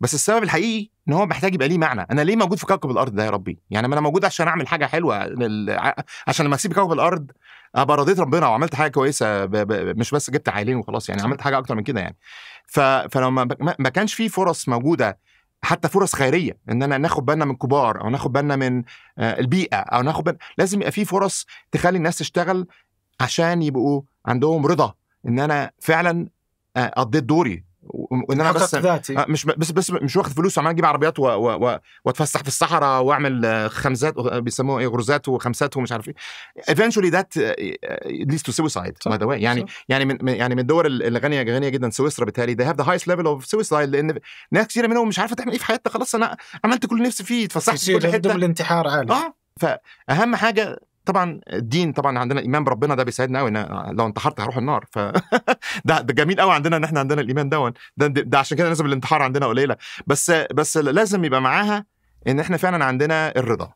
بس السبب الحقيقي ان هو محتاج يبقى ليه معنى انا ليه موجود في كوكب الارض ده يا ربي يعني ما انا موجود عشان اعمل حاجه حلوه لل... عشان لما اسيب كوكب الارض ابقى رضيت ربنا وعملت حاجه كويسه ب... ب... مش بس جبت عيلين وخلاص يعني عملت حاجه اكتر من كده يعني ف... فلو ما... ما كانش في فرص موجوده حتى فرص خيريه ان انا ناخد بالنا من كبار او ناخد بالنا من آه، البيئه او ناخد بالنا لازم يبقى في فرص تخلي الناس تشتغل عشان يبقوا عندهم رضا ان انا فعلا آه، قضيت دوري وان انا بس ذاتي. آه، مش بس بس مش واخد فلوس وعمال اجيب عربيات و... و... واتفسح في الصحراء واعمل خمزات آه، بيسموها ايه غرزات وخمسات ومش عارف ايه ايفينشولي ذات ليست تو سويسايد باي ذا واي يعني صح. يعني من يعني من الدول اللي غنيه غنيه جدا سويسرا بالتالي they هاف ذا هايست ليفل اوف سويسايد لان ناس كثيره منهم مش عارفه تعمل ايه في حياتها خلاص انا عملت كل نفسي فيه اتفسحت في كل حته الانتحار عالي اه فاهم حاجه طبعا الدين طبعا عندنا الايمان بربنا ده بيساعدنا قوي لو انتحرت هروح النار ف (laughs) ده, ده جميل قوي عندنا ان احنا عندنا الايمان دون ده, ده عشان كده نسب الانتحار عندنا قليله بس بس لازم يبقى معاها ان احنا فعلا عندنا الرضا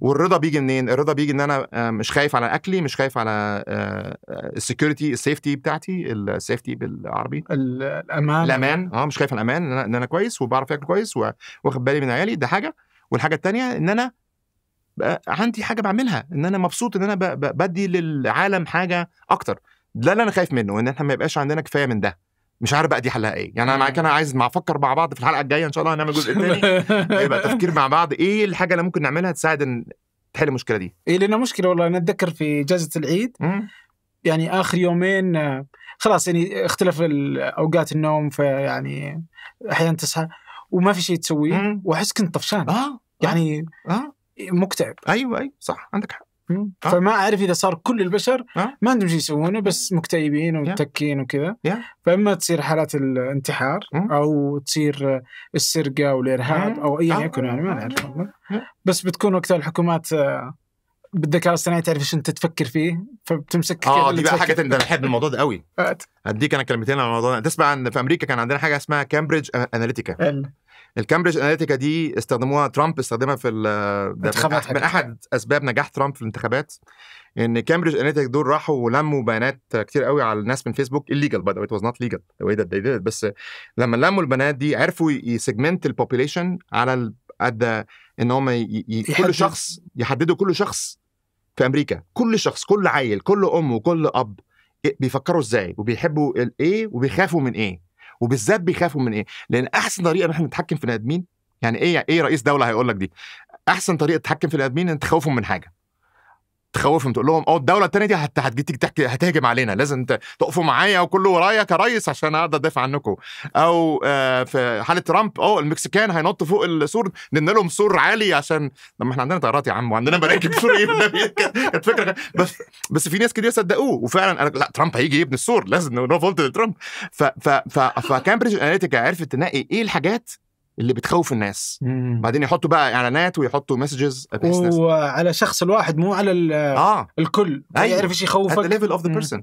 والرضا بيجي منين؟ الرضا بيجي ان انا آه، مش خايف على اكلي، مش خايف على السكيورتي آه، السيفتي آه، بتاعتي، السيفتي بالعربي الامان الامان اه مش خايف على الامان ان انا, إن أنا كويس وبعرف اكل كويس واخد بالي من عيالي ده حاجه والحاجه الثانيه ان انا عندي حاجه بعملها ان انا مبسوط ان انا بدي للعالم حاجه اكتر ده اللي انا خايف منه ان احنا ما يبقاش عندنا كفايه من ده مش عارف بقى دي حلها ايه يعني انا إمم. معاك انا عايز مع افكر مع بعض في الحلقه الجايه ان شاء الله هنعمل جزء تاني يبقى تفكير مع بعض ايه الحاجه اللي ممكن نعملها تساعد ان تحل المشكله دي ايه لنا مشكله والله انا اتذكر في اجازه العيد إمم. يعني اخر يومين خلاص يعني اختلف اوقات النوم فيعني احيانا تصحى وما في شيء تسويه إمم. واحس كنت طفشان اه, آه، يعني اه مكتئب ايوه ايوه صح عندك حق أه؟ فما اعرف اذا صار كل البشر أه؟ ما عندهم شيء يسوونه بس مكتئبين ومتكين وكذا فاما تصير حالات الانتحار mm. او تصير السرقه والارهاب mm. او ايا آه. يكن يعني ما نعرف بس بتكون وقتها الحكومات آه، بالذكاء الاصطناعي تعرف ايش انت تفكر فيه فبتمسك اه دي بقى حاجه انت بحب الموضوع ده قوي (laughs) هديك انا كلمتين عن الموضوع ده تسمع ان في امريكا كان عندنا حاجه اسمها كامبريدج اناليتيكا الكامبريدج اناليتيكا دي استخدموها ترامب استخدمها في الانتخابات من, احد اسباب نجاح ترامب في الانتخابات ان كامبريدج اناليتيك دول راحوا ولموا بيانات كتير قوي على الناس من فيسبوك الليجال باي ذا واز نوت ليجال بس لما لموا البيانات دي عرفوا يسجمنت البوبيليشن على قد ان هم ي... ي... كل شخص يحددوا كل شخص في امريكا كل شخص كل عيل كل ام وكل اب إيه، بيفكروا ازاي وبيحبوا ايه وبيخافوا من ايه وبالذات بيخافوا من ايه لان احسن طريقه ان احنا نتحكم في الادمين يعني ايه ايه رئيس دوله هيقول لك دي احسن طريقه تتحكم في الادمين ان تخوفهم من حاجه تخوفهم تقول لهم اه الدوله الثانيه دي هت... هتجي تحكي هتهجم علينا لازم تقفوا معايا وكله ورايا كريس عشان اقدر ادافع عنكم او آه في حاله ترامب اه المكسيكان هينطوا فوق السور نبني لهم سور عالي عشان لما احنا عندنا طيارات يا عم وعندنا مراكب (laughs) سور ايه كانت فكره بس بس في ناس كتير صدقوه وفعلا أنا... لا ترامب هيجي يبني السور لازم فولت لترامب ف... ف... ف... فكامبريدج اناليتيكا عرفت تنقي ايه الحاجات اللي بتخوف الناس مم. بعدين يحطوا بقى اعلانات ويحطوا مسجز وعلى شخص الواحد مو على آه. الكل أيوه. يعرف ايش يخوفك ليفل اوف ذا بيرسون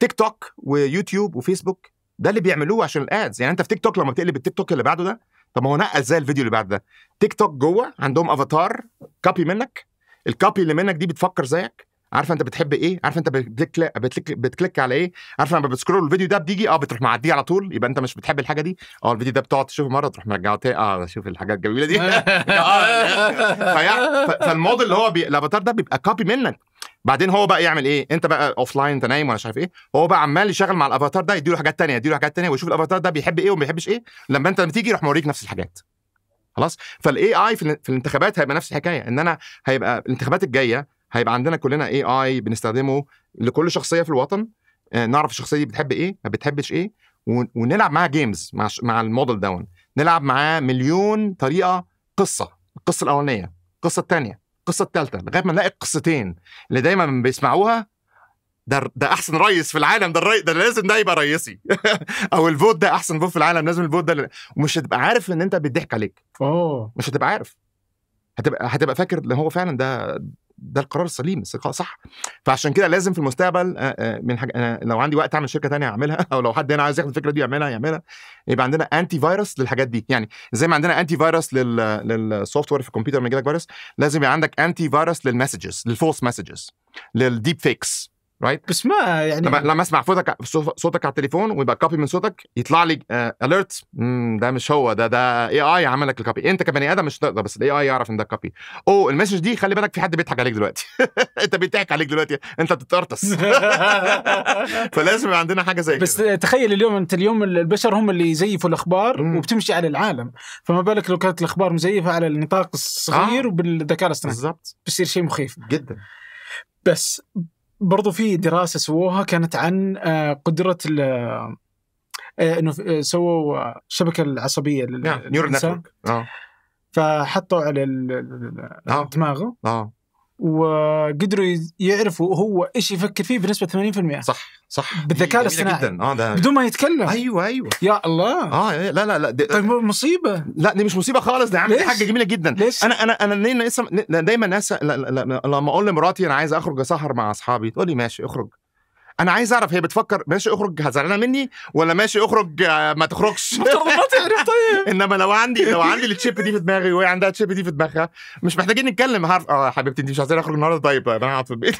تيك توك ويوتيوب وفيسبوك ده اللي بيعملوه عشان الادز يعني انت في تيك توك لما بتقلب التيك توك اللي بعده ده طب ما هو نقى ازاي الفيديو اللي بعد ده تيك توك جوه عندهم افاتار كوبي منك الكوبي اللي منك دي بتفكر زيك عارفه انت بتحب ايه عارفه انت بتكلك بتكلك, بتكلك على ايه عارفه لما بتسكرول الفيديو ده بتيجي اه بتروح معديه على طول يبقى انت مش بتحب الحاجه دي اه الفيديو ده بتقعد تشوفه مره تروح مرجعه تاني اه شوف الحاجات الجميله دي (laughs) فالموديل اللي هو بي... الافاتار ده بيبقى كوبي منك بعدين هو بقى يعمل ايه انت بقى اوف لاين انت نايم ولا مش عارف ايه هو بقى عمال يشغل مع الافاتار ده يديله حاجات تانية يديله حاجات تانية ويشوف الافاتار ده بيحب ايه وما بيحبش ايه لما انت لما تيجي يروح موريك نفس الحاجات خلاص فالاي اي في الانتخابات هيبقى نفس الحكايه ان انا هيبقى الانتخابات الجايه هيبقى عندنا كلنا اي اي بنستخدمه لكل شخصيه في الوطن آه، نعرف الشخصيه دي بتحب ايه ما بتحبش ايه ونلعب معاها جيمز مع مع الموديل داون نلعب معاه مليون طريقه قصه القصه الاولانيه القصه الثانيه القصه الثالثه لغايه ما نلاقي القصتين اللي دايما بيسمعوها ده ده احسن ريس في العالم ده الري... ده لازم ده يبقى ريسي (laughs) او الفوت ده احسن فوت في العالم لازم الفوت ده ومش هتبقى عارف ان انت بيضحك عليك اه مش هتبقى عارف هتبقى هتبقى فاكر ان هو فعلا ده ده القرار السليم الثقة صح فعشان كده لازم في المستقبل من حاجة انا لو عندي وقت اعمل شركه ثانيه اعملها (laughs) او لو حد هنا عايز ياخد الفكره دي يعملها يعملها يبقى عندنا انتي فيروس للحاجات دي يعني زي ما عندنا انتي فيروس للسوفت وير في الكمبيوتر لما يجي لك فيروس لازم يبقى عندك انتي فيروس للمسجز للفولس مسجز للديب فيكس رايت بس ما يعني لما, لما اسمع صوتك صوتك على التليفون ويبقى كوبي من صوتك يطلع لي اليرت آه، ده مش هو ده ده اي اي عمل لك الكوبي انت كبني ادم مش تقدر بس الاي اي يعرف ان ده كوبي او المسج دي خلي بالك في حد بيضحك عليك دلوقتي (laughs) انت بيضحك عليك دلوقتي انت بتطرطس (laughs) فلازم يبقى عندنا حاجه زي كده بس تخيل اليوم انت اليوم البشر هم اللي يزيفوا الاخبار مم. وبتمشي على العالم فما بالك لو كانت الاخبار مزيفه على النطاق الصغير آه. وبالذكاء الاصطناعي بالظبط بيصير شيء مخيف جدا بس برضو في دراسه سووها كانت عن آه، قدره آه، آه، انه سووا الشبكه العصبيه للنيورال نتورك نعم، فحطوا على دماغه وقدروا يعرفوا هو ايش يفكر فيه بنسبه 80% صح صح بالذكاء الاصطناعي جدا اه ده بدون ما يتكلم ايوه ايوه يا الله اه لا لا لا طيب مصيبه لا دي مش مصيبه خالص دي عامل دي حاجه جميله جدا ليش؟ انا انا انا ليه دايما لما اقول لمراتي انا عايز اخرج اسهر مع اصحابي تقول لي ماشي اخرج انا عايز اعرف هي بتفكر ماشي اخرج زعلانه مني ولا ماشي اخرج آه، ما تخرجش يعني طيب (laughs) انما لو عندي لو عندي التشيب دي في دماغي وهي عندها التشيب دي في دماغها مش محتاجين نتكلم هعرف اه حبيبتي انت مش عايزاني اخرج النهارده طيب انا هقعد في البيت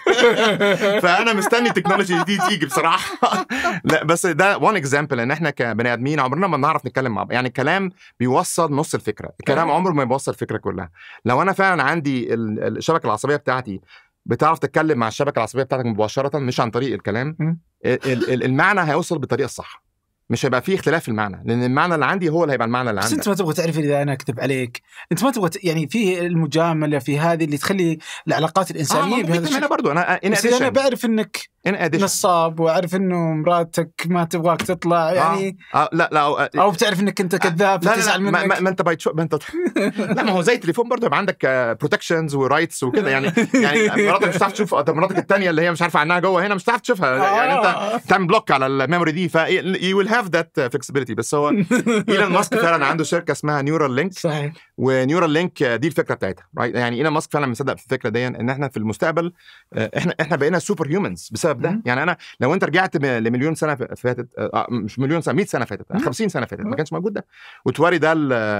(laughs) فانا مستني التكنولوجي دي تيجي بصراحه (laughs) لا بس ده وان اكزامبل ان احنا كبني ادمين عمرنا ما بنعرف نتكلم مع بعض يعني الكلام بيوصل نص الفكره الكلام عمره ما بيوصل الفكره كلها لو انا فعلا عندي الشبكه العصبيه بتاعتي بتعرف تتكلم مع الشبكه العصبيه بتاعتك مباشره مش عن طريق الكلام المعنى هيوصل بالطريقه الصح مش هيبقى فيه اختلاف في المعنى لان المعنى اللي عندي هو اللي هيبقى المعنى اللي عندك بس انت ما تبغى تعرف اذا انا اكذب عليك انت ما تبغى ت... يعني في المجامله في هذه اللي تخلي العلاقات الانسانيه آه بهذا الشكل انا برضو انا انا بعرف انك يعني ان نصاب واعرف انه مراتك ما تبغاك تطلع آه، يعني آه. آه. لا لا أو, آه. او بتعرف انك انت كذاب آه. فتزعل منك ما, ما انت بايت ما انت (laughs) لا ما هو زي التليفون برضه يبقى عندك بروتكشنز آه، ورايتس وكده يعني يعني مراتك مش هتعرف تشوف آه، مراتك الثانيه اللي هي مش عارفه عنها جوه هنا مش هتعرف تشوفها يعني انت تعمل بلوك على الميموري دي ف يو ويل هاف ذات فلكسبيتي بس هو (laughs) ايلون ماسك فعلا عنده شركه اسمها نيورال لينك صحيح ونيورال لينك دي الفكره بتاعتها يعني ايلون ماسك فعلا مصدق في الفكره دي ان احنا في المستقبل احنا احنا بقينا سوبر هيومنز بسبب المكسب ده يعني انا لو انت رجعت لمليون سنه فاتت آه، آه، مش مليون سنه 100 سنه فاتت 50 سنه فاتت ما كانش موجود ده وتوري ده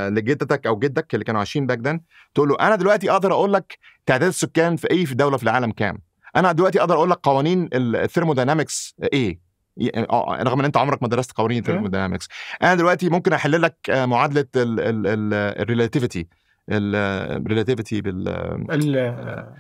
لجدتك او جدك اللي كانوا عايشين باك ده تقول له انا دلوقتي اقدر اقول لك تعداد السكان في اي في دوله في العالم كام انا دلوقتي اقدر اقول لك قوانين الثيرموداينامكس ايه آه، رغم ان انت عمرك ما درست قوانين الثيرموداينامكس انا دلوقتي ممكن احل لك معادله الريلاتيفيتي الريلاتيفيتي بال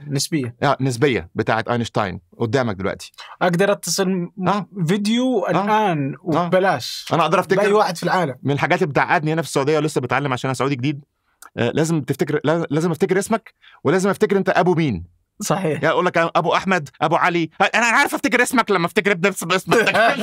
النسبيه اه النسبيه بتاعت اينشتاين قدامك دلوقتي اقدر اتصل آه. فيديو آه. الان آه. وببلاش انا اقدر افتكر اي واحد في العالم من الحاجات اللي بتعقدني هنا في السعوديه ولسه بتعلم عشان انا سعودي جديد آه لازم تفتكر لازم افتكر اسمك ولازم افتكر انت ابو مين صحيح يقول لك ابو احمد ابو علي انا عارف افتكر اسمك لما افتكر ابن اسمك (laughs)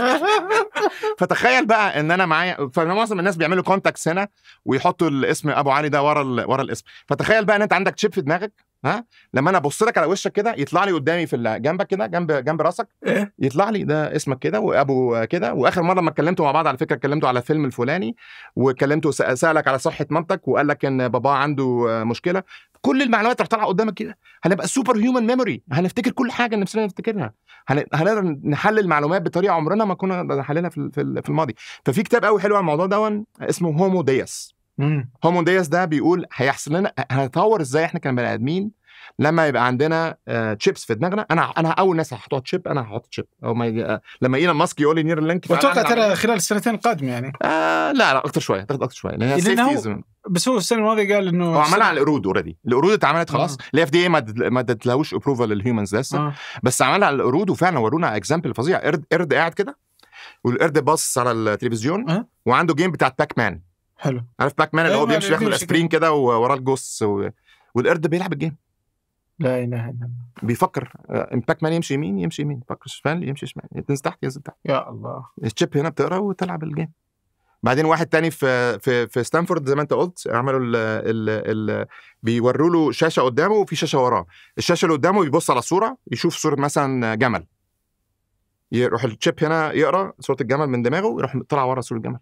فتخيل بقى ان انا معايا فمعظم الناس بيعملوا كونتاكتس هنا ويحطوا الاسم ابو علي ده ورا ال... ورا الاسم فتخيل بقى ان انت عندك تشيب في دماغك ها لما انا ابص لك على وشك كده يطلع لي قدامي في جنبك كده جنب جنب راسك إيه؟ يطلع لي ده اسمك كده وابو كده واخر مره لما اتكلمتوا مع بعض على فكره اتكلمتوا على الفيلم الفلاني واتكلمتوا سالك على صحه مامتك وقال لك ان باباه عنده مشكله كل المعلومات رح طالعه قدامك كده هنبقى سوبر هيومن ميموري هنفتكر كل حاجه نفسنا نفتكرها هنقدر نحلل معلومات بطريقه عمرنا ما كنا نحللها في الماضي ففي كتاب قوي حلو على الموضوع ده اسمه هومو ديس هوموندياس ده بيقول هيحصل لنا هنتطور ازاي احنا كبني ادمين لما يبقى عندنا تشيبس آه، في دماغنا انا انا اول ناس هحطها تشيب انا هحط تشيب او ما يجي... آه، لما ايلون ماسك يقول لي نير لينك اتوقع ترى خلال السنتين القادمه يعني آه لا لا اكتر شويه اكتر شويه لان بس هو السنه الماضيه قال انه هو عملها على القرود اوريدي القرود اتعملت خلاص الاف دي اي ما ادتلهوش ابروفال للهيومنز لسه آه. بس عملها على القرود وفعلا ورونا اكزامبل فظيع قرد قرد قاعد كده والقرد باص على التلفزيون آه. وعنده جيم بتاع باك مان حلو عارف باك مان اللي هو أيوة، بيمشي ياخد الاسبرين كده ووراه الجوس و... والقرد بيلعب الجيم لا اله الا الله بيفكر باك آه، مان يمشي يمين يمشي يمين فكر شمال يمشي شمال ينزل تحت ينزل تحت يا الله الشيب هنا بتقرا وتلعب الجيم بعدين واحد تاني في في في ستانفورد زي ما انت قلت عملوا ال ال ال بيوروا له شاشه قدامه وفي شاشه وراه الشاشه اللي قدامه بيبص على الصوره يشوف صوره مثلا جمل يروح الشيب هنا يقرا صوره الجمل من دماغه يروح طلع ورا صوره الجمل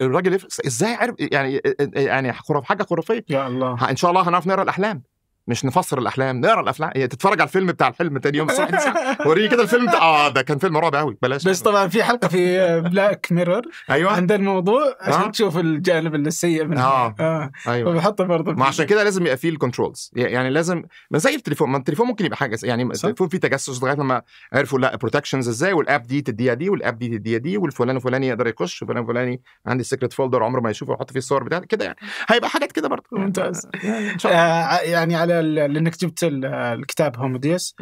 الراجل ازاي عرف يعني يعني خرف حاجه خرافيه يا الله ان شاء الله هنعرف نقرا الاحلام مش نفسر الاحلام نقرا الافلام هي إيه، تتفرج على الفيلم بتاع الحلم تاني يوم الصبح وريني كده الفيلم بتاع اه ده كان فيلم رعب قوي بلاش بس طبعا في حلقه في بلاك ميرور ايوه عند الموضوع عشان آه. تشوف الجانب السيء منه اه, آه. ايوه وبيحطه برضه ما عشان كده لازم يبقى فيه الكنترولز يعني لازم ما زي التليفون ما التليفون ممكن يبقى حاجه يعني التليفون فيه تجسس لغايه لما عرفوا لا بروتكشنز ازاي والاب دي تديها دي والاب دي تديها دي والفلان الفلاني يقدر يخش والفلان الفلاني عندي سيكريت فولدر عمره ما يشوفه ويحط فيه الصور بتاعتي كده يعني هيبقى حاجات كده برضه ممتاز يعني, آه، يعني على لانك جبت الكتاب هوموديس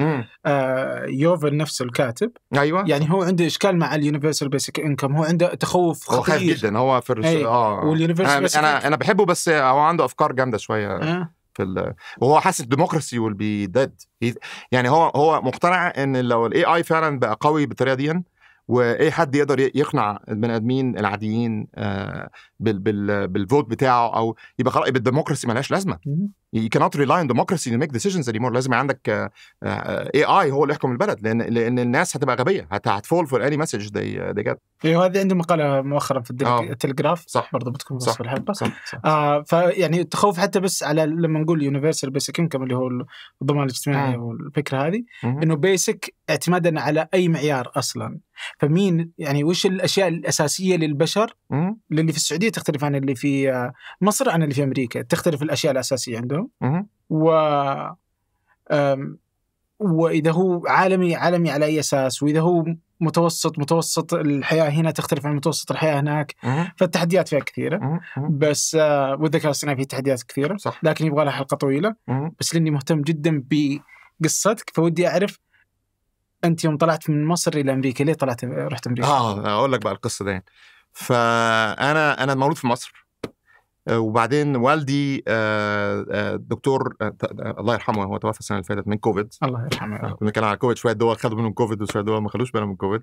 آه يوفل نفسه الكاتب ايوه يعني هو عنده اشكال مع اليونيفرسال بيسك انكم هو عنده تخوف خطير هو خايف جدا هو في الرس... اه واليونيفرسال انا انا, بحبه بس هو عنده افكار جامده شويه آه. في ال... وهو حاسس ديموكراسي ويل بي ديد يعني هو هو مقتنع ان لو الاي اي فعلا بقى قوي بالطريقه دي واي حد يقدر يقنع البني ادمين العاديين آه، بالفوت بتاعه او يبقى خلاص يبقى ملهاش لازمه you cannot rely on democracy to make decisions anymore لازم عندك اي آه، اي آه، هو اللي يحكم البلد لان لان الناس هتبقى غبيه هتفول فور اني مسج they, آه، they get ايوه هذه عندي مقاله مؤخرا في التلغراف صح برضه بتكون في في الحلقه صح, صح. آه فيعني التخوف حتى بس على لما نقول يونيفرسال بيسك انكم اللي هو الضمان الاجتماعي والفكره هذه انه بيسك اعتمادا على اي معيار اصلا فمين يعني وش الاشياء الاساسيه للبشر اللي في السعوديه تختلف عن اللي في مصر عن اللي في امريكا تختلف الاشياء الاساسيه عندهم حلو و واذا هو عالمي عالمي على اي اساس واذا هو متوسط متوسط الحياه هنا تختلف عن متوسط الحياه هناك فالتحديات فيها كثيره بس آه، والذكاء الاصطناعي فيه تحديات كثيره صح. لكن يبغى لها حلقه طويله بس لاني مهتم جدا بقصتك فودي اعرف انت يوم طلعت من مصر الى امريكا ليه طلعت رحت امريكا؟ اه اقول لك بقى القصه دي فانا انا مولود في مصر آه، وبعدين والدي آه، آه، دكتور الله يرحمه هو توفى السنه اللي فاتت من كوفيد الله يرحمه كنا بنتكلم على كوفيد شويه دول خدوا منهم كوفيد وشويه دول ما خدوش بالهم من كوفيد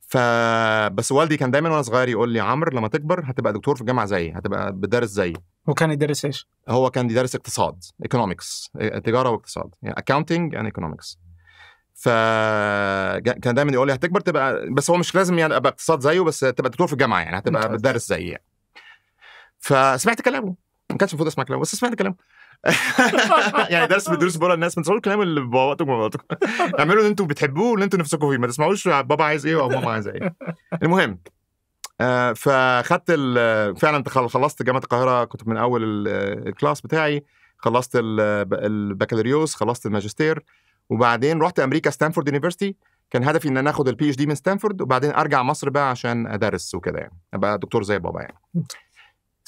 فبس والدي كان دايما وانا صغير يقول لي عمرو لما تكبر هتبقى دكتور في الجامعه زيي هتبقى بتدرس زيي وكان يدرس ايش؟ هو كان يدرس اقتصاد ايكونومكس تجاره واقتصاد يعني اكونتنج اند ايكونومكس ف كان دايما يقول لي هتكبر تبقى بس هو مش لازم يعني ابقى اقتصاد زيه بس تبقى دكتور في الجامعه يعني هتبقى بتدرس زيي يعني. فسمعت كلامه ما كانش المفروض اسمع كلامه بس سمعت كلامه (laughs) يعني درس من دروس بره الناس ما تسمعوش الكلام اللي بواباتكم وبوقتكم (laughs) اعملوا اللي انتم بتحبوه واللي انتم نفسكم فيه ما تسمعوش بابا عايز ايه او ماما عايزه ايه (laughs) المهم آه فخدت فعلا خلصت جامعه القاهره كنت من اول آه، الكلاس بتاعي خلصت البكالوريوس خلصت الماجستير وبعدين رحت امريكا ستانفورد يونيفرستي كان هدفي ان انا اخد البي اتش دي من ستانفورد وبعدين ارجع مصر بقى عشان ادرس وكده يعني ابقى دكتور زي بابا يعني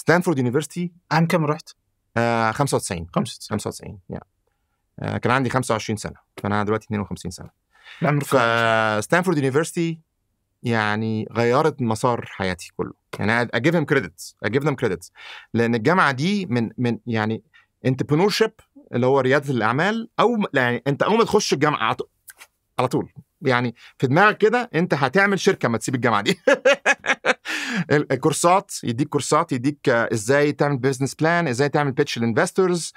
ستانفورد يونيفرستي عام كم رحت؟ آه 95 95 95 يا آه كان عندي 25 سنه فانا دلوقتي 52 سنه العمر فستانفورد يونيفرستي يعني غيرت مسار حياتي كله يعني اجيب هيم كريدتس اجيب ذم كريدتس لان الجامعه دي من من يعني انتربرنور شيب اللي هو رياده الاعمال او يعني انت اول ما تخش الجامعه على طول يعني في دماغك كده انت هتعمل شركه ما تسيب الجامعه دي (laughs) الكورسات يديك كورسات يديك آه، ازاي تعمل بزنس بلان ازاي تعمل بيتش للانفسترز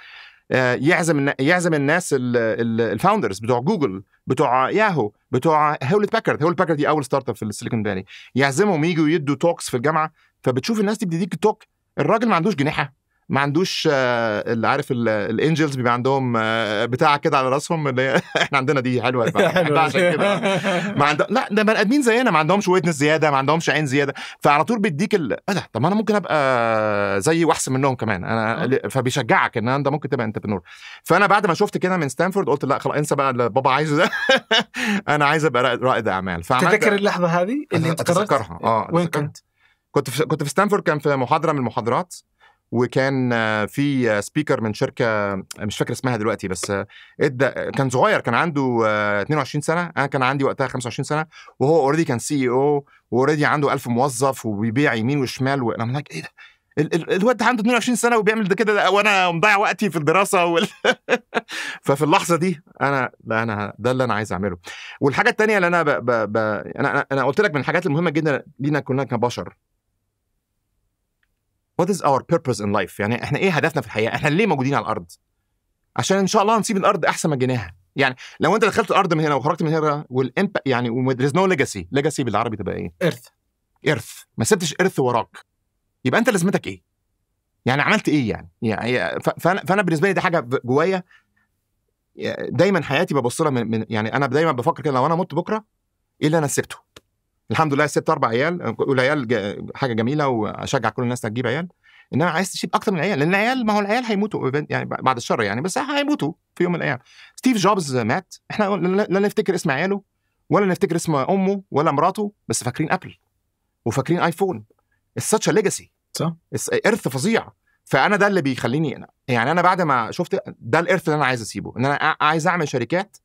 آه، يعزم يعزم الناس الفاوندرز بتوع جوجل بتوع ياهو بتوع هولت باكرد هولت باكرد دي اول ستارت اب في السيليكون فالي يعزمهم يجوا يدوا توكس في الجامعه فبتشوف الناس دي بتديك توك الراجل ما عندوش جناحه ما عندوش آه، اللي عارف الانجلز بيبقى عندهم آه، بتاع كده على راسهم اللي (laughs) احنا عندنا دي حلوه (laughs) كده ما عند... لا ده بني ادمين زينا ما عندهمش ويتنس زياده ما عندهمش عين زياده فعلى طول بيديك ال... إيه ده طب انا ممكن ابقى زيي واحسن منهم كمان انا آه. فبيشجعك ان انت ممكن تبقى انتربرنور فانا بعد ما شفت كده من ستانفورد قلت لا خلاص انسى بقى اللي بابا عايزه ده (laughs) انا عايز ابقى رائد اعمال تذكر اللحظه هذه اللي انت اتذكرها اه وين كنت؟ كنت في كنت في ستانفورد كان في محاضره من المحاضرات وكان في سبيكر من شركه مش فاكر اسمها دلوقتي بس ادى كان صغير كان عنده 22 سنه انا كان عندي وقتها 25 سنه وهو اوريدي كان سي او اوريدي عنده 1000 موظف وبيبيع يمين وشمال وانا ايه ده الواد عنده 22 سنه وبيعمل ده كده وانا مضيع وقتي في الدراسه وال... (laughs) ففي اللحظه دي انا لا انا ده اللي انا عايز اعمله والحاجه الثانيه اللي انا ب... ب... ب... انا انا قلت لك من الحاجات المهمه جدا لينا كلنا كبشر وات از اور purpose ان لايف يعني احنا ايه هدفنا في الحياه احنا ليه موجودين على الارض عشان ان شاء الله نسيب الارض احسن ما جيناها يعني لو انت دخلت الارض من هنا وخرجت من هنا والامب يعني there is ليجاسي ليجاسي بالعربي تبقى ايه ارث ارث ما سبتش ارث وراك يبقى انت لازمتك ايه يعني عملت ايه يعني, يعني فانا فانا بالنسبه لي دي حاجه جوايا دايما حياتي ببص لها من يعني انا دايما بفكر كده لو انا مت بكره ايه اللي انا سبته الحمد لله سبت اربع عيال اقول عيال حاجه جميله واشجع كل الناس تجيب عيال انما عايز تشيب اكتر من عيال لان العيال ما هو العيال هيموتوا يعني بعد الشر يعني بس هيموتوا في يوم من الايام ستيف جوبز مات احنا لا نفتكر اسم عياله ولا نفتكر اسم امه ولا مراته بس فاكرين ابل وفاكرين ايفون اتس ساتش ليجاسي صح ارث فظيع فانا ده اللي بيخليني أنا. يعني انا بعد ما شفت ده الارث اللي انا عايز اسيبه ان انا عايز اعمل شركات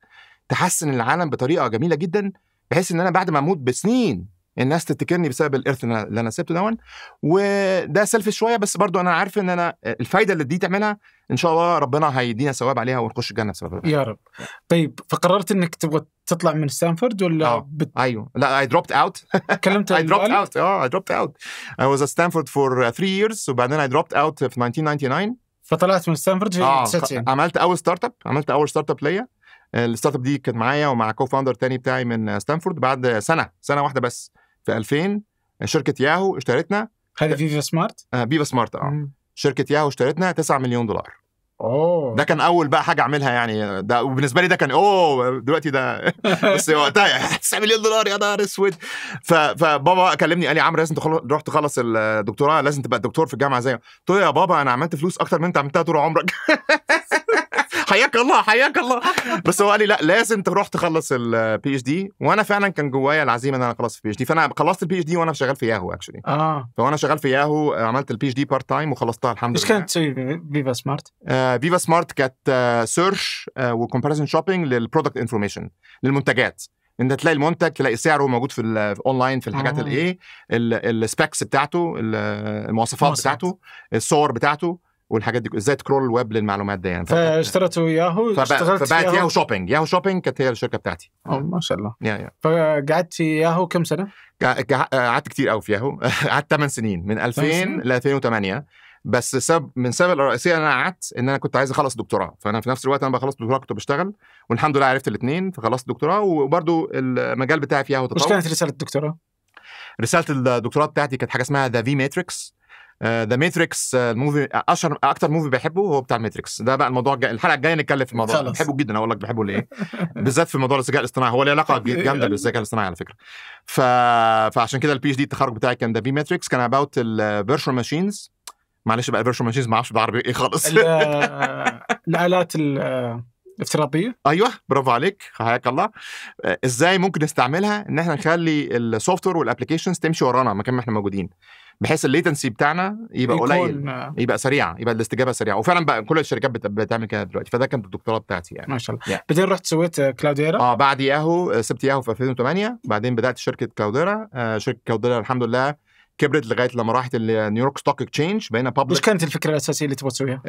تحسن العالم بطريقه جميله جدا بحيث ان انا بعد ما اموت بسنين الناس تفتكرني بسبب الارث اللي انا سبته دون وده سيلفش شويه بس برضو انا عارف ان انا الفايده اللي دي تعملها ان شاء الله ربنا هيدينا ثواب عليها ونخش الجنه بسبب يا رب طيب فقررت انك تبغى تطلع من ستانفورد ولا آه، بت... ايوه لا اي دروبت اوت كلمت اي دروبت اوت اه اي دروبت اوت اي واز ستانفورد فور 3 ييرز وبعدين اي دروبت اوت في 1999 فطلعت من ستانفورد في 99 آه. عملت اول ستارت اب عملت اول ستارت اب ليا آه، الستارت اب دي كانت معايا ومع كو فاوندر تاني بتاعي من ستانفورد بعد سنه سنه واحده بس في 2000 شركه ياهو اشترتنا هذه فيفا سمارت؟ آه فيفا سمارت اه شركه ياهو اشترتنا 9 مليون دولار اوه ده كان اول بقى حاجه اعملها يعني ده وبالنسبه لي ده كان اوه دلوقتي ده (laughs) بس وقتها يعني (laughs) 9 مليون دولار يا نهار اسود فبابا كلمني قال لي عمرو لازم تروح تخلص الدكتوراه لازم تبقى دكتور في الجامعه زي قلت له يا بابا انا عملت فلوس اكتر من انت عملتها طول عمرك (laughs) حياك الله حياك الله بس هو قال لي لا لازم تروح تخلص البي اتش دي وانا فعلا كان جوايا العزيمه ان انا اخلص البي اتش دي فانا خلصت البي اتش دي وانا شغال في ياهو اكشلي اه فانا شغال في ياهو عملت البي اتش دي بارت تايم وخلصتها الحمد لله ايش كانت تسوي فيفا سمارت؟ فيفا سمارت كانت سيرش وكومباريزن شوبينج للبرودكت انفورميشن للمنتجات انت تلاقي المنتج تلاقي سعره موجود في الاونلاين في الحاجات الايه السبيكس بتاعته المواصفات بتاعته الصور بتاعته والحاجات دي ازاي تكرول الويب للمعلومات دي يعني فاشتريت ياهو اشتغلت فبقت ياهو, ياهو شوبينج ياهو شوبينج كانت هي الشركه بتاعتي اه ما شاء الله يا يا. فقعدت في ياهو كم سنه؟ قعدت كتير قوي في ياهو (laughs) قعدت 8 سنين من 2000 ل 2008 بس سبب من السبب الرئيسي انا قعدت ان انا كنت عايز اخلص دكتوراه فانا في نفس الوقت انا بخلص دكتوراه كنت بشتغل والحمد لله عرفت الاثنين فخلصت دكتوراه وبرده المجال بتاعي في ياهو تطور مش كانت رساله الدكتوراه؟ رساله الدكتوراه بتاعتي كانت حاجه اسمها ذا في ماتريكس ذا ماتريكس الموفي اشهر اكتر موفي بحبه هو بتاع ماتريكس ده بقى الموضوع الجاي الحلقه الجايه نتكلم في الموضوع ده بحبه جدا اقول لك بحبه ليه (laughs) بالذات في موضوع الذكاء الاصطناعي هو له علاقه (laughs) أيوة. جامده بالذكاء الاصطناعي على فكره ف... فعشان كده البي اتش دي التخرج بتاعي كان ده بي ماتريكس كان اباوت الفيرشوال ماشينز معلش بقى الفيرشوال ماشينز ما اعرفش بالعربي ايه خالص (laughs) الالات الافتراضيه ايوه برافو عليك حياك الله آه، ازاي ممكن نستعملها ان احنا نخلي السوفت وير والابلكيشنز تمشي ورانا مكان ما احنا موجودين بحيث الليتنسي بتاعنا يبقى قليل يبقى سريع يبقى الاستجابه سريعه وفعلا بقى كل الشركات بتعمل كده دلوقتي فده كانت الدكتوراه بتاعتي يعني ما شاء الله yeah. بعدين رحت سويت كلاوديرا اه بعد ياهو سبت ياهو في 2008 بعدين بدات شركه كلاوديرا آه شركه كلاوديرا الحمد لله كبرت لغايه لما راحت نيويورك ستوك اكشينج بقينا بابليك مش كانت الفكره الاساسيه اللي تبغى تسويها؟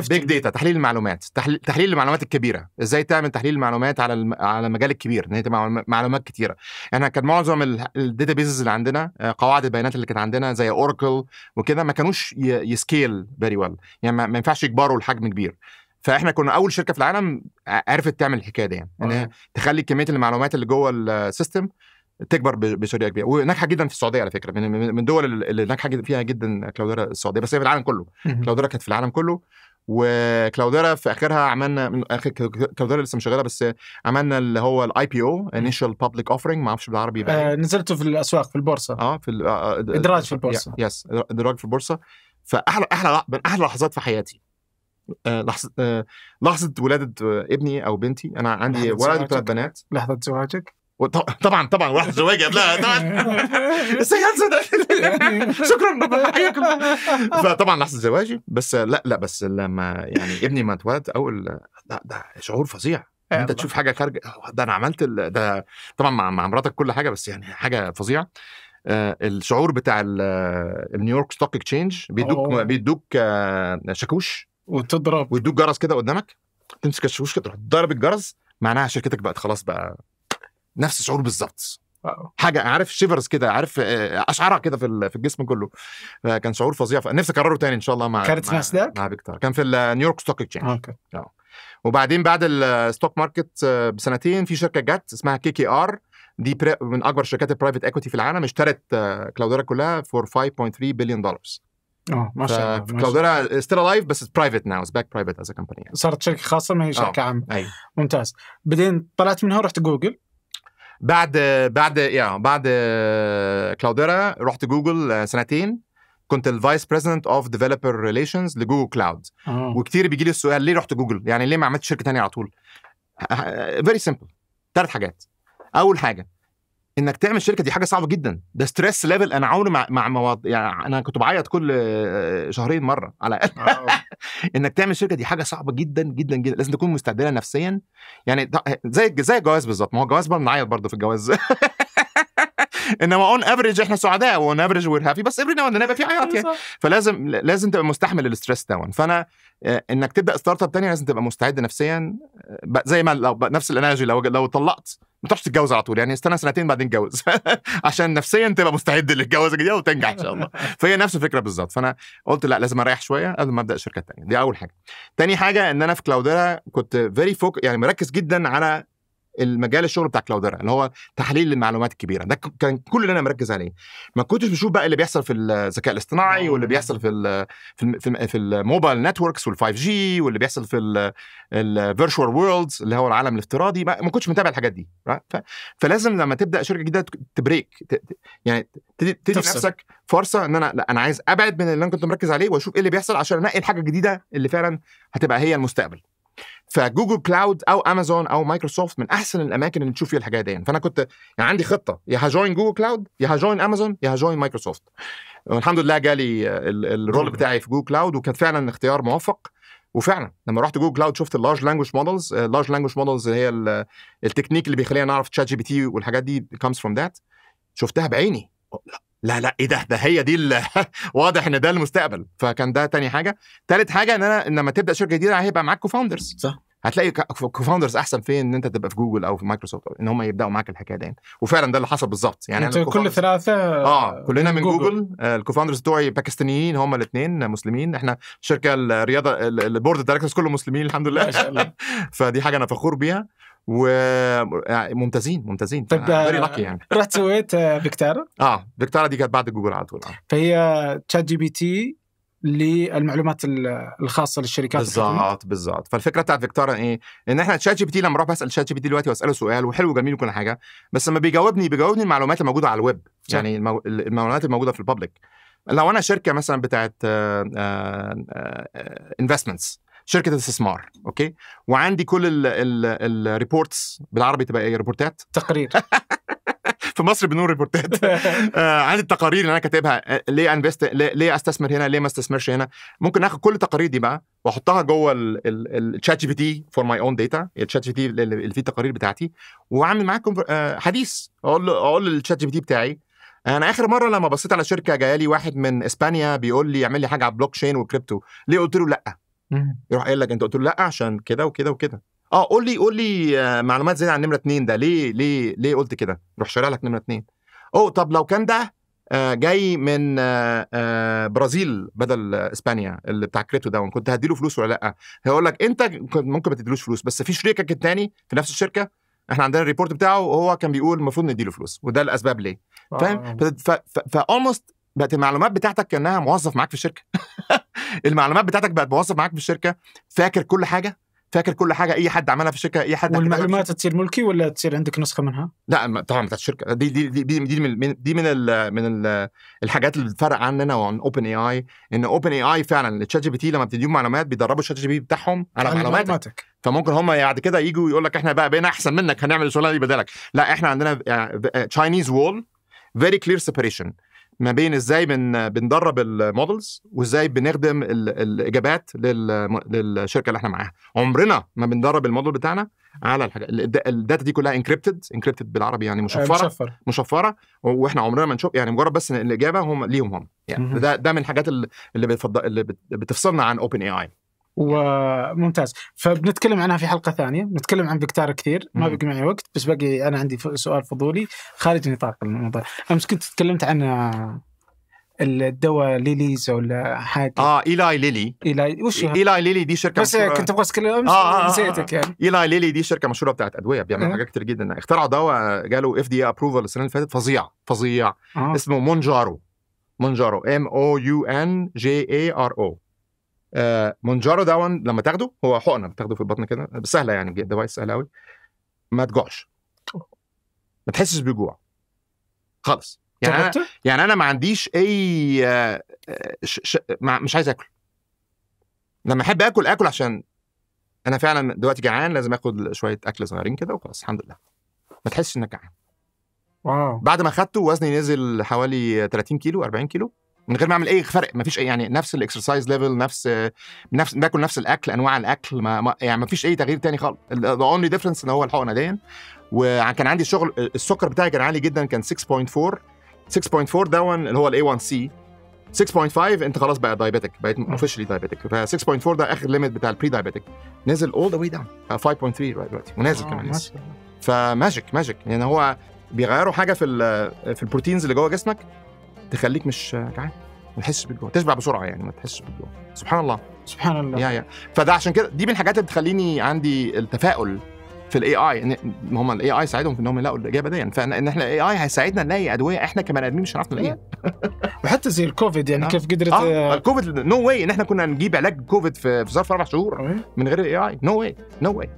بيج داتا تحليل المعلومات تحليل, تحليل المعلومات الكبيره ازاي تعمل تحليل المعلومات على الم... على المجال الكبير ان هي معلومات كثيره احنا كان معظم الداتا بيزز اللي عندنا آه، قواعد البيانات اللي كانت عندنا زي اوراكل وكده ما كانوش يسكيل فيري ويل يعني ما, ما ينفعش يكبروا لحجم كبير فاحنا كنا اول شركه في العالم عرفت تعمل الحكايه دي يعني, يعني تخلي كميه المعلومات اللي جوه السيستم تكبر بسوريا كبيره وناجحه جدا في السعوديه على فكره من الدول اللي ناجحه فيها جدا كلاودرا السعوديه بس هي في العالم كله كلاودرا كانت في العالم كله وكلاودرا في اخرها عملنا من اخر كلاودرا لسه مش شغاله بس عملنا اللي هو الاي بي او انيشال بابليك اوفرنج ما اعرفش بالعربي بقى إيه. آه نزلته في الاسواق في البورصه اه في آه، آه، ادراج في البورصه يس ادراج في البورصه فاحلى احلى من احلى لحظات في حياتي آه، لحظه لحظه ولاده ابني او بنتي انا عندي ولد وثلاث بنات لحظه زواجك طبعا طبعا واحد زواجي قبلها طبعا (laughs) السيد (laughs) شكرا حياكم فطبعا لحظه زواجي بس لا لا بس لما يعني ابني ما اتولد اول ده, ده شعور فظيع آه، انت تشوف حاجه خارجه ده انا عملت ده طبعا مع مع مراتك كل حاجه بس يعني حاجه فظيعه آه، الشعور بتاع النيويورك ستوك اكشينج بيدوك بيدوك آه، شاكوش وتضرب ويدوك جرس كده قدامك تمسك الشاكوش كده تروح تضرب الجرس معناها شركتك بقت خلاص بقى نفس الشعور بالظبط حاجه عارف شيفرز كده عارف آه، اشعرها كده في في الجسم كله آه، كان شعور فظيع نفسي اكرره تاني ان شاء الله مع كانت في مع فيكتور كان في آه، نيويورك ستوك اكسشينج اوكي اه وبعدين بعد الستوك ماركت بسنتين في شركه جت اسمها كي كي ار دي من اكبر شركات البرايفت ايكوتي في العالم اشترت كلاودرا كلها فور 5.3 بليون دولار اه ما شاء الله كلاودرا ستيل الايف بس برايفت ناو باك برايفت از كمباني صارت شركه خاصه ما هي شركه عامه ايوه ممتاز بعدين طلعت منها ورحت جوجل بعد بعد يعني بعد كلاودرا آه، رحت جوجل آه، سنتين كنت الفايس بريزيدنت اوف ديفلوبر ريليشنز لجوجل كلاود آه. وكتير بيجي لي السؤال ليه رحت جوجل يعني ليه ما عملتش شركه ثانيه على طول فيري سمبل ثلاث حاجات اول حاجه انك تعمل شركه دي حاجه صعبه جدا ده ستريس ليفل انا عمري مع مع مواض... يعني انا كنت بعيط كل آه، شهرين مره على الاقل آه. (laughs) انك تعمل شركه دي حاجه صعبه جدا جدا جدا لازم تكون مستعدله نفسيا يعني زي زي الجواز بالظبط ما هو الجواز برضه بنعيط برضه في الجواز (laughs) انما اون افريج احنا سعداء وان افريج وير هابي بس افري ناو اند في حياه يعني فلازم لازم تبقى مستحمل الستريس ده فانا آه، انك تبدا ستارت اب ثانيه لازم تبقى مستعد نفسيا آه، زي ما لو نفس الانالوجي لو لو طلقت ما تروحش تتجوز على طول يعني استنى سنتين بعدين اتجوز (laughs) عشان نفسيا تبقى مستعد للجواز الجديده وتنجح ان شاء الله (laughs) فهي نفس الفكره بالظبط فانا قلت لا لازم اريح شويه قبل ما ابدا شركه ثانيه دي اول حاجه تاني حاجه ان انا في كلاودرا كنت فيري فوك يعني مركز جدا على المجال الشغل بتاع كلاودرا اللي هو تحليل المعلومات الكبيره ده كان كل اللي انا مركز عليه ما كنتش بشوف بقى اللي بيحصل في الذكاء الاصطناعي آه. واللي بيحصل في الـ في في الموبايل نتوركس وال5 جي واللي بيحصل في الفيرتشوال وورلدز اللي هو العالم الافتراضي ما كنتش متابع الحاجات دي فلازم لما تبدا شركه جديده تبريك يعني تدي نفسك فرصه ان انا لا انا عايز ابعد من اللي انا كنت مركز عليه واشوف ايه اللي بيحصل عشان انقي الحاجه الجديده اللي فعلا هتبقى هي المستقبل فجوجل كلاود او امازون او مايكروسوفت من احسن الاماكن اللي تشوف فيها الحاجات دي يعني فانا كنت يعني عندي خطه يا هجوين جوجل كلاود يا هجوين امازون يا هجوين مايكروسوفت والحمد لله جالي الرول بتاعي في جوجل كلاود وكان فعلا اختيار موفق وفعلا لما رحت جوجل كلاود شفت اللارج لانجوج مودلز آه، اللارج لانجوج مودلز هي التكنيك اللي بيخلينا نعرف تشات جي بي تي والحاجات دي comes فروم ذات شفتها بعيني لا لا ايه ده ده هي دي (laughs) واضح ان ده المستقبل فكان ده تاني حاجه تالت حاجه ان انا لما تبدا شركه جديده هيبقى معاك كوفاوندرز صح هتلاقي كوفاوندرز احسن فين ان انت تبقى في جوجل او في مايكروسوفت ان هم يبداوا معاك الحكايه دي وفعلا ده اللي حصل بالظبط يعني, يعني انت كل ثلاثه اه كلنا من جوجل, جوجل. الكوفاوندرز بتوعي باكستانيين هم الاثنين مسلمين احنا شركه الرياضه البورد دايركتورز كله مسلمين الحمد لله (laughs) فدي حاجه انا فخور بيها وممتازين يعني ممتازين طيب فيري يعني لاكي يعني رحت سويت آه، فيكتارا اه فيكتارا دي كانت بعد جوجل على طول آه. فهي تشات جي بي تي للمعلومات الخاصه للشركات بالظبط بالظبط فالفكره بتاعت فيكتارا ايه؟ ان احنا تشات جي بي تي لما اروح بسال تشات جي بي تي دلوقتي واساله سؤال وحلو وجميل وكل حاجه بس لما بيجاوبني بيجاوبني المعلومات الموجوده على الويب يعني المعلومات الموجوده في الببليك لو انا شركه مثلا بتاعت انفستمنتس آه، آه، شركه استثمار اوكي وعندي كل الريبورتس بالعربي تبقى ايه ريبورتات تقرير (laughs) في مصر بنقول ريبورتات (laughs) آه عندي التقارير اللي انا كاتبها آه، ليه انفست ليه استثمر هنا ليه ما استثمرش هنا ممكن اخد كل التقارير دي بقى واحطها جوه الشات جي بي تي فور ماي اون داتا الشات جي بي تي اللي فيه التقارير بتاعتي واعمل معاكم آه، حديث اقول له اقول للشات جي بي تي بتاعي انا اخر مره لما بصيت على شركه جايه لي واحد من اسبانيا بيقول لي اعمل لي حاجه على البلوك تشين والكريبتو ليه قلت له لا يروح قايل لك انت قلت له لا عشان كده وكده وكده اه قول لي قول لي آه، معلومات زياده عن نمره اتنين ده ليه ليه ليه قلت كده روح شارع لك نمره اتنين او طب لو كان ده آه، جاي من آه، برازيل بدل اسبانيا اللي بتاع كريتو ده كنت هديله فلوس ولا لا هيقول لك انت ممكن ما تديلوش فلوس بس في شريكك الثاني في نفس الشركه احنا عندنا الريبورت بتاعه وهو كان بيقول المفروض نديله فلوس وده الاسباب ليه فاهم فاولموست بقت المعلومات بتاعتك كانها موظف معاك في الشركه (laughs) المعلومات بتاعتك بقت بوظف معاك في الشركه فاكر كل حاجه فاكر كل حاجه اي حد عملها في الشركه اي حد والمعلومات تصير ملكي ولا تصير عندك نسخه منها؟ لا طبعا بتاعت الشركه دي دي دي دي, دي من دي من الـ من الـ الحاجات اللي بتفرق عننا وعن اوبن اي اي ان اوبن اي اي فعلا الشات جي بي تي لما بتديهم معلومات بيدربوا الشات جي بي بتاعهم على, معلوماتك. معلوماتك فممكن هم بعد كده يجوا يقول لك احنا بقى بقينا احسن منك هنعمل الشغلانه دي بدالك لا احنا عندنا تشاينيز وول فيري كلير سيبريشن ما بين ازاي بن بندرب المودلز وازاي بنخدم الاجابات للشركه اللي احنا معاها عمرنا ما بندرب المودل بتاعنا على الحاجه الداتا دي كلها انكريبتد انكريبتد بالعربي يعني مشفره مشفر. مشفره واحنا عمرنا ما نشوف يعني مجرد بس الاجابه هم ليهم هم يعني ده ده من الحاجات اللي بتفضل اللي بتفصلنا عن اوبن اي اي وممتاز فبنتكلم عنها في حلقه ثانيه بنتكلم عن بكتار كثير ما بقي معي وقت بس بقي انا عندي سؤال فضولي خارج نطاق الموضوع امس كنت تكلمت عن آه، الدواء ليليز ولا حاجه اه ايلاي ليلي ايلاي وش ايلاي ليلي دي شركه بس مشهورة. كنت ابغى اتكلم امس آه آه, آه،, آه. نسيتك آه يعني ايلاي ليلي دي شركه مشهوره بتاعت ادويه بيعمل إيه. حاجات كتير جدا اخترعوا دواء جاله اف دي ابروفل إيه السنه اللي فاتت فظيع فظيع اسمه مونجارو مونجارو ام او يو ان جي اي ار او مونجارو آه، داون لما تاخده هو حقنه بتاخده في البطن كده سهله يعني دوايس سهله قوي ما تجوعش ما تحسش بجوع خالص يعني أنا يعني انا ما عنديش اي آه، آه، ش ش مش عايز اكل لما احب اكل اكل عشان انا فعلا دلوقتي جعان لازم اخد شويه اكل صغيرين كده وخلاص الحمد لله ما تحسش انك جعان واو بعد ما خدته وزني نزل حوالي 30 كيلو 40 كيلو من غير ما اعمل اي فرق ما فيش اي يعني نفس الاكسرسايز ليفل نفس نفس باكل نفس الاكل انواع الاكل ما, يعني ما فيش اي تغيير تاني خالص ذا اونلي ديفرنس ان هو الحقنه دي وكان عندي شغل آه، السكر بتاعي كان عالي جدا كان 6.4 6.4 ده اللي هو الاي 1 سي 6.5 انت خلاص بقى دايبيتك بقيت اوفيشلي دايبيتك ف 6.4 ده اخر ليميت بتاع البري دايبيتك نزل اول ذا واي داون 5.3 دلوقتي ونازل آه، كمان فماجيك ماجيك يعني هو بيغيروا حاجه في في البروتينز اللي جوه جسمك تخليك مش جعان ما تحسش بالجوع تشبع بسرعه يعني ما تحسش بالجوع سبحان الله سبحان الله يا يا فده عشان كده دي من الحاجات اللي بتخليني عندي التفاؤل في الاي اي ان هم الاي اي ساعدهم في انهم يلاقوا الاجابه دي فان احنا الاي اي هيساعدنا نلاقي ادويه احنا كبني ادمين مش هنعرف نلاقيها (laughs) وحتى زي الكوفيد يعني آه. كيف قدرت آه. الكوفيد نو واي ان احنا كنا نجيب علاج كوفيد في ظرف اربع شهور من غير الاي اي نو واي نو واي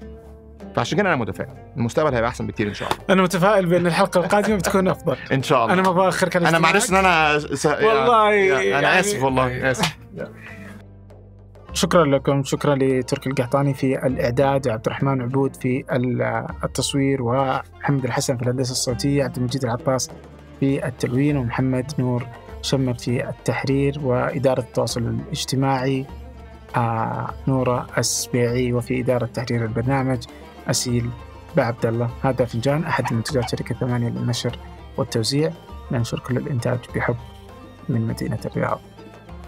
فعشان كده انا متفائل المستقبل هيبقى احسن بكتير ان شاء الله انا متفائل بان الحلقه القادمه بتكون افضل ان شاء الله انا ما باخرك انا معلش ان انا س... يعني والله يعني... انا يعني اسف والله اسف شكرا لكم شكرا لتركي القحطاني في الاعداد وعبد الرحمن عبود في التصوير وحمد الحسن في الهندسه الصوتيه عبد المجيد العطاس في التلوين ومحمد نور شمر في التحرير واداره التواصل الاجتماعي آه، نورة السبيعي وفي إدارة تحرير البرنامج أسيل بعبد الله هذا فنجان أحد منتجات شركة ثمانية للنشر والتوزيع ننشر كل الإنتاج بحب من مدينة الرياض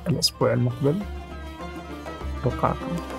الأسبوع المقبل لقاكم